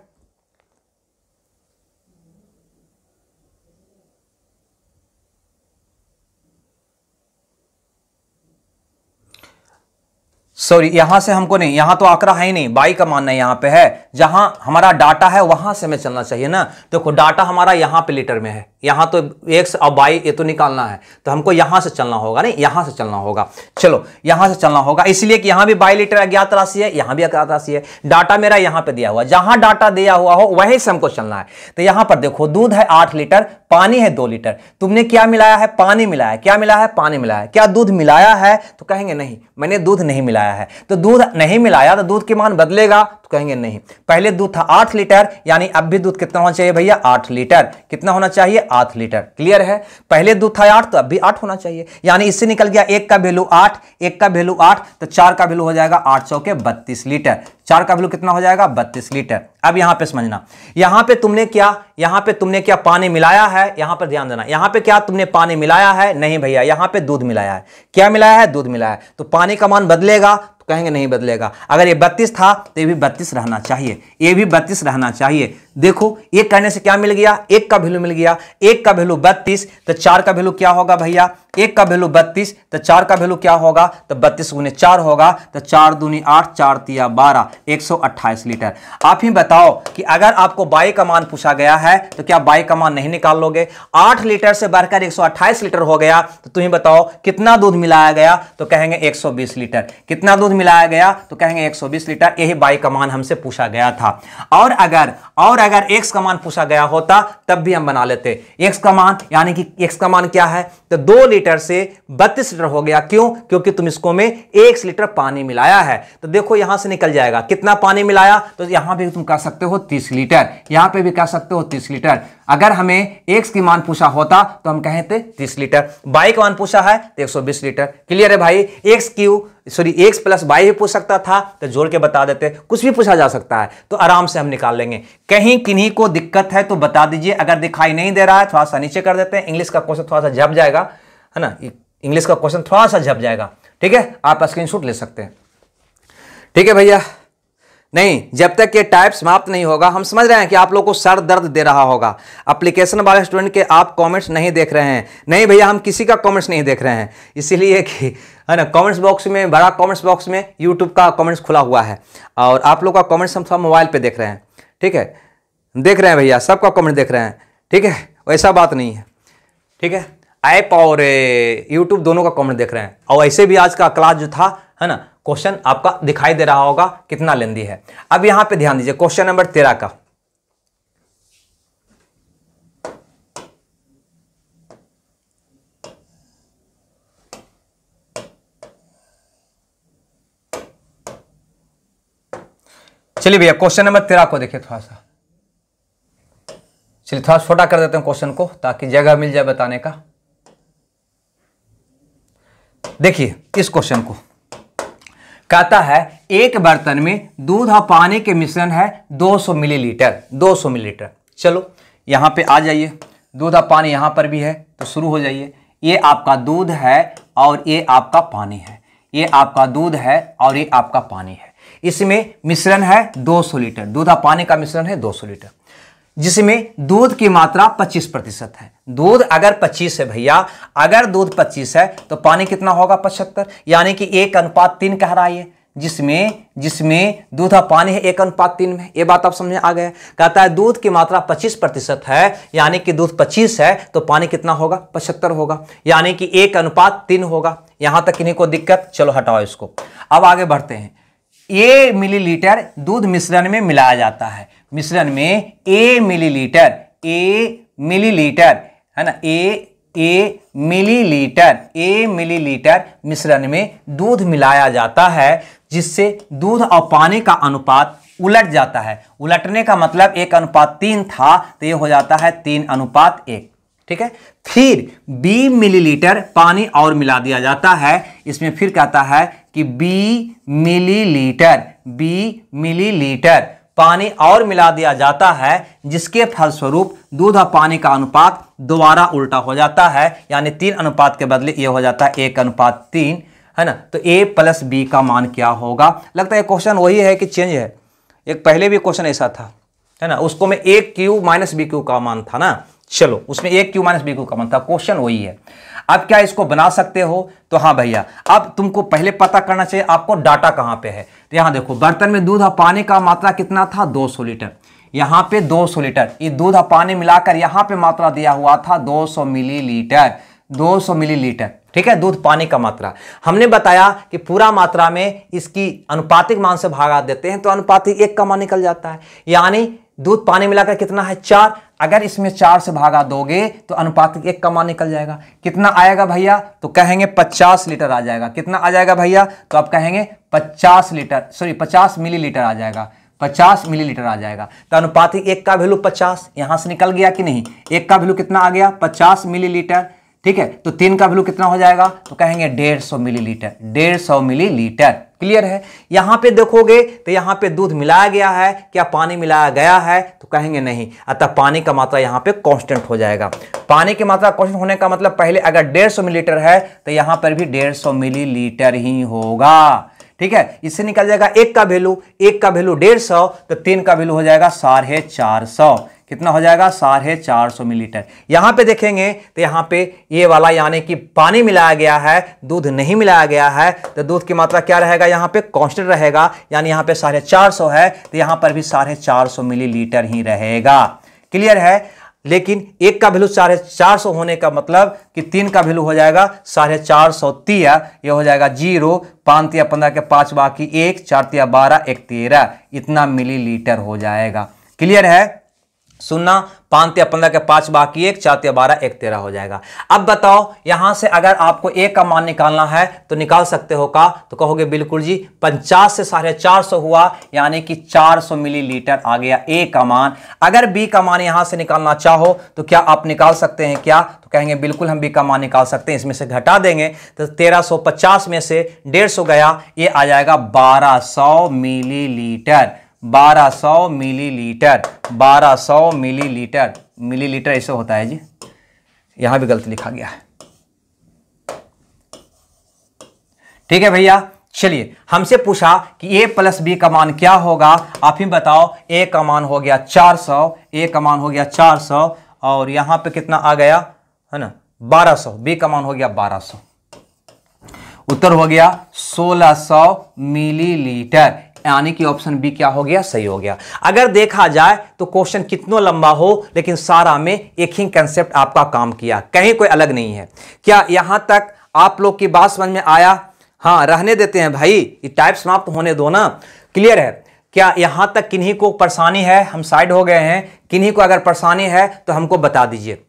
सॉरी यहां से हमको नहीं यहां तो आंकड़ा है ही नहीं बाई का मानना यहां पे है जहां हमारा डाटा है वहां से हमें चलना चाहिए ना देखो तो डाटा हमारा यहां पे लीटर में है यहां तो एक्स और बाई ये तो निकालना है तो हमको यहां से चलना होगा नहीं यहां से चलना होगा चलो यहां से चलना होगा इसलिए कि यहां भी बाई लीटर अज्ञात राशि है यहां भी अज्ञात राशि है डाटा मेरा यहां पर दिया हुआ जहां डाटा दिया हुआ हो वहीं से हमको चलना है तो यहां पर देखो दूध है आठ लीटर पानी है दो लीटर तुमने क्या मिलाया है पानी मिलाया है क्या मिला है पानी मिलाया क्या दूध मिलाया है तो कहेंगे नहीं मैंने दूध नहीं मिलाया है तो दूध नहीं मिलाया तो दूध की मान बदलेगा कहेंगे नहीं पहले दूध था आठ लीटर यानी अब भी दूध कितना होना चाहिए भैया आठ लीटर कितना होना चाहिए आठ लीटर क्लियर है पहले दूध था आठ तो अब भी आठ होना चाहिए यानी इससे निकल गया एक का वैल्यू आठ एक का वैल्यू आठ तो चार का वैल्यू हो जाएगा आठ सौ के बत्तीस लीटर चार का वैल्यू कितना हो जाएगा बत्तीस लीटर अब यहां पर समझना यहां पर तुमने क्या यहां पर तुमने क्या पानी मिलाया है यहां पर ध्यान देना यहां पर क्या तुमने पानी मिलाया है नहीं भैया यहां पर दूध मिलाया है क्या मिलाया है दूध मिलाया है तो पानी का मान बदलेगा कहेंगे नहीं बदलेगा अगर ये बत्तीस था तो ये भी बत्तीस रहना चाहिए ये भी बत्तीस रहना चाहिए देखो एक करने से क्या मिल गया एक का वैल्यू मिल गया एक का वैल्यू बत्तीस तो चार का वैल्यू क्या होगा भैया एक का वैल्यू बत्तीस तो चार का वैल्यू क्या होगा तो बत्तीस गुने चार होगा तो चार दूनी आठ चार तिया बारह एक सौ अट्ठाईस लीटर आप ही बताओ कि अगर आपको बाई का मान पूछा गया है तो क्या बाई का मान नहीं निकाल लोगे आठ लीटर से बढ़कर एक सौ अट्ठाईस लीटर हो गया तो तुम्हें बताओ कितना दूध मिलाया गया तो कहेंगे एक सौ बीस लीटर कितना दूध मिलाया गया तो कहेंगे एक सौ बीस लीटर यही बाई का मान हमसे पूछा गया था और अगर और अगर एक्स का मान पूछा गया होता तब भी हम बना लेते एक्स का मान यानी कि एक्स का मान क्या है तो दो लीटर से बत्तीस लीटर हो गया क्यों क्योंकि तुम इसको में एक लीटर पानी मिलाया है तो देखो यहां से निकल जाएगा कितना पानी मिलाया तो यहां भी तुम कह सकते हो तीस लीटर यहां पर भी कह सकते हो तीस लीटर अगर हमें एक्स की मान पूछा होता तो हम कहते तीस लीटर बाई का मान पूछा है तो एक सौ बीस लीटर क्लियर है भाई X Q sorry X plus Y भी पूछ सकता था तो जोड़ के बता देते कुछ भी पूछा जा सकता है तो आराम से हम निकाल लेंगे कहीं किन्हीं को दिक्कत है तो बता दीजिए अगर दिखाई नहीं दे रहा है थोड़ा सा नीचे कर देते हैं इंग्लिश का क्वेश्चन थोड़ा सा झप जाएगा है ना इंग्लिश का क्वेश्चन थोड़ा सा झप जाएगा ठीक है आप स्क्रीन ले सकते हैं ठीक है भैया नहीं जब तक ये टाइप समाप्त नहीं होगा हम समझ रहे हैं कि आप लोगों को सर दर्द दे रहा होगा अप्लीकेशन वाले स्टूडेंट के आप कमेंट्स नहीं देख रहे हैं नहीं भैया हम किसी का कमेंट्स नहीं देख रहे हैं इसीलिए कि है ना कमेंट्स बॉक्स में बड़ा कमेंट्स बॉक्स में यूट्यूब का कमेंट्स खुला हुआ है और आप लोग का कमेंट्स हम सब मोबाइल पर देख रहे हैं ठीक है देख रहे हैं भैया सबका कमेंट देख रहे हैं ठीक है वैसा बात नहीं है ठीक है ऐप और यूट्यूब दोनों का कमेंट देख रहे हैं और ऐसे भी आज का क्लास जो था है ना क्वेश्चन आपका दिखाई दे रहा होगा कितना लेंदी है अब यहां पे ध्यान दीजिए क्वेश्चन नंबर तेरह का चलिए भैया क्वेश्चन नंबर तेरह को देखिए थोड़ा सा चलिए थोड़ा छोटा कर देते हैं क्वेश्चन को ताकि जगह मिल जाए बताने का देखिए इस क्वेश्चन को कहता है एक बर्तन में दूध और पानी के मिश्रण है 200 मिलीलीटर 200 मिलीलीटर चलो यहाँ पे आ जाइए दूध और पानी यहाँ पर भी है तो शुरू हो जाइए ये आपका दूध है और ये आपका पानी है ये आपका दूध है और ये आपका पानी है इसमें मिश्रण है 200 लीटर दूध और पानी का मिश्रण है 200 लीटर जिसमें दूध की मात्रा 25 प्रतिशत है दूध अगर 25 है भैया अगर दूध 25 है तो पानी कितना होगा पचहत्तर यानी कि एक अनुपात तीन कह रहा है जिसमें जिसमें दूध और पानी है एक अनुपात तीन में ये बात आप समझ आ गया कहता है दूध की मात्रा 25 प्रतिशत है यानी कि दूध 25 है तो पानी कितना होगा पचहत्तर होगा यानी कि एक अनुपात तीन होगा यहां तक इन्हीं को दिक्कत चलो हटाओ इसको अब आगे बढ़ते हैं ये मिलीलीटर दूध मिश्रण में मिलाया जाता है मिश्रण में ए मिलीलीटर ए मिलीलीटर है ना ए ए मिलीलीटर ए मिलीलीटर मिश्रण में दूध मिलाया जाता है जिससे दूध और पानी का अनुपात उलट जाता है उलटने का मतलब एक अनुपात तीन था तो ये हो जाता है तीन अनुपात एक ठीक है फिर बी मिलीलीटर पानी और मिला दिया जाता है इसमें फिर कहता है कि बी मिलीलीटर बी मिलीलीटर पानी और मिला दिया जाता है जिसके फलस्वरूप दूध और पानी का अनुपात दोबारा उल्टा हो जाता है यानी तीन अनुपात के बदले ये हो जाता है एक अनुपात तीन है ना तो ए प्लस बी का मान क्या होगा लगता है क्वेश्चन वही है कि चेंज है एक पहले भी क्वेश्चन ऐसा था है ना उसको में एक क्यू माइनस बी क्यू का मान था ना चलो उसमें एक क्यू माइनस बी क्यू का मान था क्वेश्चन वही है अब क्या इसको बना सकते हो तो हाँ भैया अब तुमको पहले पता करना चाहिए आपको डाटा कहाँ पे है तो यहाँ देखो बर्तन में दूध और पानी का मात्रा कितना था 200 लीटर यहाँ पे 200 लीटर ये दूध और पानी मिलाकर यहाँ पे मात्रा दिया हुआ था 200 मिलीलीटर 200 मिलीलीटर ठीक है दूध पानी का मात्रा हमने बताया कि पूरा मात्रा में इसकी अनुपातिक मान से भागा देते हैं तो अनुपातिक एक का मान निकल जाता है यानी दूध पानी मिलाकर कितना है चार अगर इसमें चार से भागा दोगे तो अनुपातिक एक कमा निकल जाएगा कितना आएगा भैया तो कहेंगे पचास लीटर आ जाएगा कितना आ जाएगा भैया तो आप कहेंगे पचास लीटर सॉरी पचास मिलीलीटर आ जाएगा पचास मिलीलीटर आ जाएगा तो अनुपातिक एक का वैल्यू पचास यहां से निकल गया कि नहीं एक का वैल्यू कितना आ गया पचास मिलीलीटर ठीक है तो तीन का वैल्यू कितना हो जाएगा तो कहेंगे डेढ़ सौ मिलीलीटर डेढ़ सौ मिलीलीटर क्लियर है यहां पे देखोगे तो यहां पे दूध मिलाया गया है क्या पानी मिलाया गया है तो कहेंगे नहीं अतः पानी का मात्रा यहां पे कांस्टेंट हो जाएगा पानी की मात्रा कांस्टेंट होने का मतलब पहले अगर डेढ़ सौ मिलीलीटर है तो यहां पर भी डेढ़ सौ लीटर ही होगा ठीक है इससे निकल जाएगा एक का वैल्यू एक का वैल्यू डेढ़ सौ तो तीन का वैल्यू हो जाएगा साढ़े चार सौ कितना हो जाएगा साढ़े चार सौ मिलीलीटर यहां पे देखेंगे तो यहां पे ये वाला यानी कि पानी मिलाया गया है दूध नहीं मिलाया गया है तो दूध की मात्रा क्या रहेगा यहां पे कॉन्स्टेंट रहेगा यानी यहां पे साढ़े चार सौ है तो यहां पर भी साढ़े चार सौ मिलीलीटर ही रहेगा क्लियर है लेकिन एक का वैल्यू साढ़े चार सौ होने का मतलब कि तीन का वैल्यू हो जाएगा साढ़े चार सौ तिया यह हो जाएगा जीरो पांच तिया पंद्रह के पांच बाकी एक चार तिया बारह एक तेरह इतना मिलीलीटर हो जाएगा क्लियर है सुनना पांच या पंद्रह के पांच बाकी एक चार या बारह एक तेरह हो जाएगा अब बताओ यहां से अगर आपको एक का मान निकालना है तो निकाल सकते हो का तो कहोगे बिल्कुल जी पचास से साढ़े चार सौ हुआ यानी कि चार सौ मिलीलीटर आ गया ए का मान अगर बी का मान यहां से निकालना चाहो तो क्या आप निकाल सकते हैं क्या तो कहेंगे बिल्कुल हम बी का मान निकाल सकते हैं इसमें से घटा देंगे तो तेरह सौ पचास में से डेढ़ सौ गया ये आ जाएगा बारह सौ लीटर 1200 मिलीलीटर 1200 मिलीलीटर मिलीलीटर ऐसे होता है जी यहां भी गलत लिखा गया है ठीक है भैया चलिए हमसे पूछा कि ए प्लस बी का मान क्या होगा आप ही बताओ ए का मान हो गया 400 ए का मान हो गया 400 और यहां पे कितना आ गया है ना 1200 बी का मान हो गया 1200 उत्तर हो गया 1600 मिलीलीटर यानी कि ऑप्शन बी क्या हो गया सही हो गया अगर देखा जाए तो क्वेश्चन कितनों लंबा हो लेकिन सारा में एक ही कंसेप्ट आपका काम किया कहीं कोई अलग नहीं है क्या यहां तक आप लोग की बात समझ में आया हाँ रहने देते हैं भाई ये टाइप समाप्त होने दो ना क्लियर है क्या यहां तक किन्हीं को परेशानी है हम साइड हो गए हैं किन्हीं को अगर परेशानी है तो हमको बता दीजिए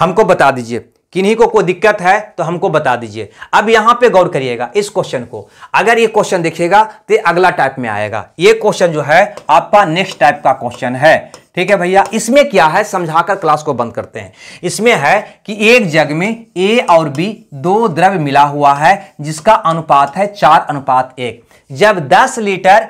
हमको बता दीजिए किन्हीं को कोई दिक्कत है तो हमको बता दीजिए अब यहां पे गौर करिएगा इस क्वेश्चन को अगर ये क्वेश्चन देखिएगा तो अगला टाइप में आएगा ये क्वेश्चन जो है आपका नेक्स्ट टाइप का क्वेश्चन है ठीक है भैया इसमें क्या है समझाकर क्लास को बंद करते हैं इसमें है कि एक जग में ए और बी दो द्रव्य मिला हुआ है जिसका अनुपात है चार अनुपात एक जब दस लीटर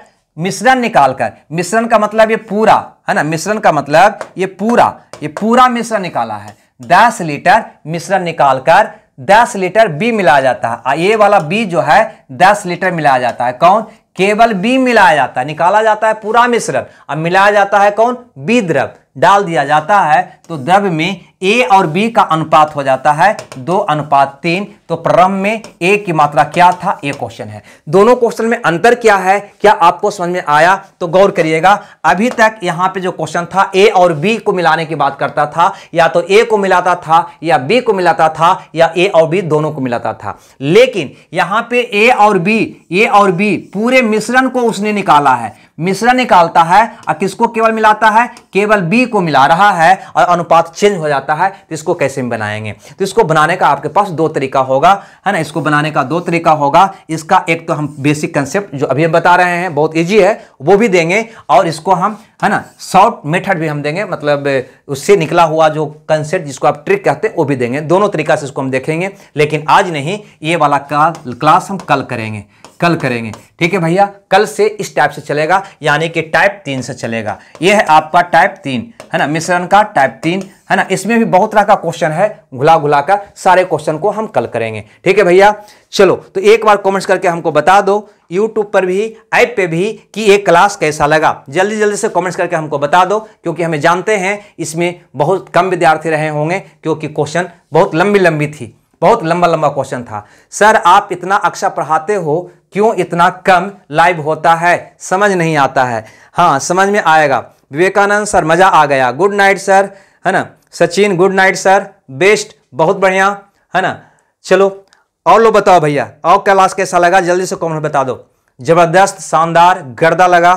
मिश्रण निकालकर मिश्रण का मतलब ये पूरा है ना मिश्रण का मतलब ये पूरा ये पूरा मिश्रण निकाला है दस लीटर मिश्रण निकालकर 10 लीटर बी मिलाया जाता है ये वाला बी जो है 10 लीटर मिलाया जाता है कौन केवल बी मिलाया जाता है निकाला जाता है पूरा मिश्रण अब मिलाया जाता है कौन बी द्रव डाल दिया जाता है तो द्रव में ए और बी का अनुपात हो जाता है दो अनुपात तीन तो प्रारंभ में ए की मात्रा क्या था ए क्वेश्चन है दोनों क्वेश्चन में अंतर क्या है क्या आपको समझ में आया तो गौर करिएगा अभी तक यहाँ पे जो क्वेश्चन था ए और बी को मिलाने की बात करता था या तो ए को मिलाता था या बी को मिलाता था या ए और बी दोनों को मिलाता था लेकिन यहाँ पे ए और बी ए और बी पूरे मिश्रण को उसने निकाला है मिश्रण निकालता है और किसको केवल मिलाता है केवल बी को मिला रहा है और अनुपात चेंज हो जाता है तो इसको कैसे बनाएंगे तो इसको बनाने का आपके पास दो तरीका होगा है ना इसको बनाने का दो तरीका होगा इसका एक तो हम बेसिक कंसेप्ट जो अभी हम बता रहे हैं बहुत ईजी है वो भी देंगे और इसको हम है ना शॉर्ट मेथड भी हम देंगे मतलब उससे निकला हुआ जो कंसेप्ट जिसको आप ट्रिक कहते हैं वो भी देंगे दोनों तरीका से इसको हम देखेंगे लेकिन आज नहीं ये वाला क्लास हम कल करेंगे कल करेंगे ठीक है भैया कल से इस टाइप से चलेगा यानी कि टाइप तीन से चलेगा यह है आपका टाइप तीन है ना मिश्रण का टाइप तीन है ना इसमें भी बहुत तरह का क्वेश्चन है घुला घुला का सारे क्वेश्चन को हम कल करेंगे ठीक है भैया चलो तो एक बार कमेंट्स करके हमको बता दो यूट्यूब पर भी ऐप पे भी कि ये क्लास कैसा लगा जल्दी जल्दी से कमेंट्स करके हमको बता दो क्योंकि हमें जानते हैं इसमें बहुत कम विद्यार्थी रहे होंगे क्योंकि क्वेश्चन बहुत लंबी लंबी थी बहुत लंबा लंबा क्वेश्चन था सर आप इतना अक्षर अच्छा पढ़ाते हो क्यों इतना कम लाइव होता है समझ नहीं आता है हाँ समझ में आएगा विवेकानंद सर मज़ा आ गया गुड नाइट सर है ना Sachin good night sir best बहुत बढ़िया है ना चलो और लोग बताओ भैया और क्लास कैसा लगा जल्दी से कमेंट बता दो ज़बरदस्त शानदार गर्दा लगा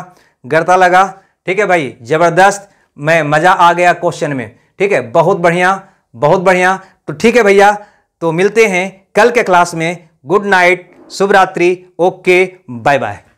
गर्दा लगा ठीक है भाई ज़बरदस्त मैं मज़ा आ गया क्वेश्चन में ठीक है बहुत बढ़िया बहुत बढ़िया तो ठीक है भैया तो मिलते हैं कल के क्लास में गुड नाइट शुभ रात्रि ओके बाय बाय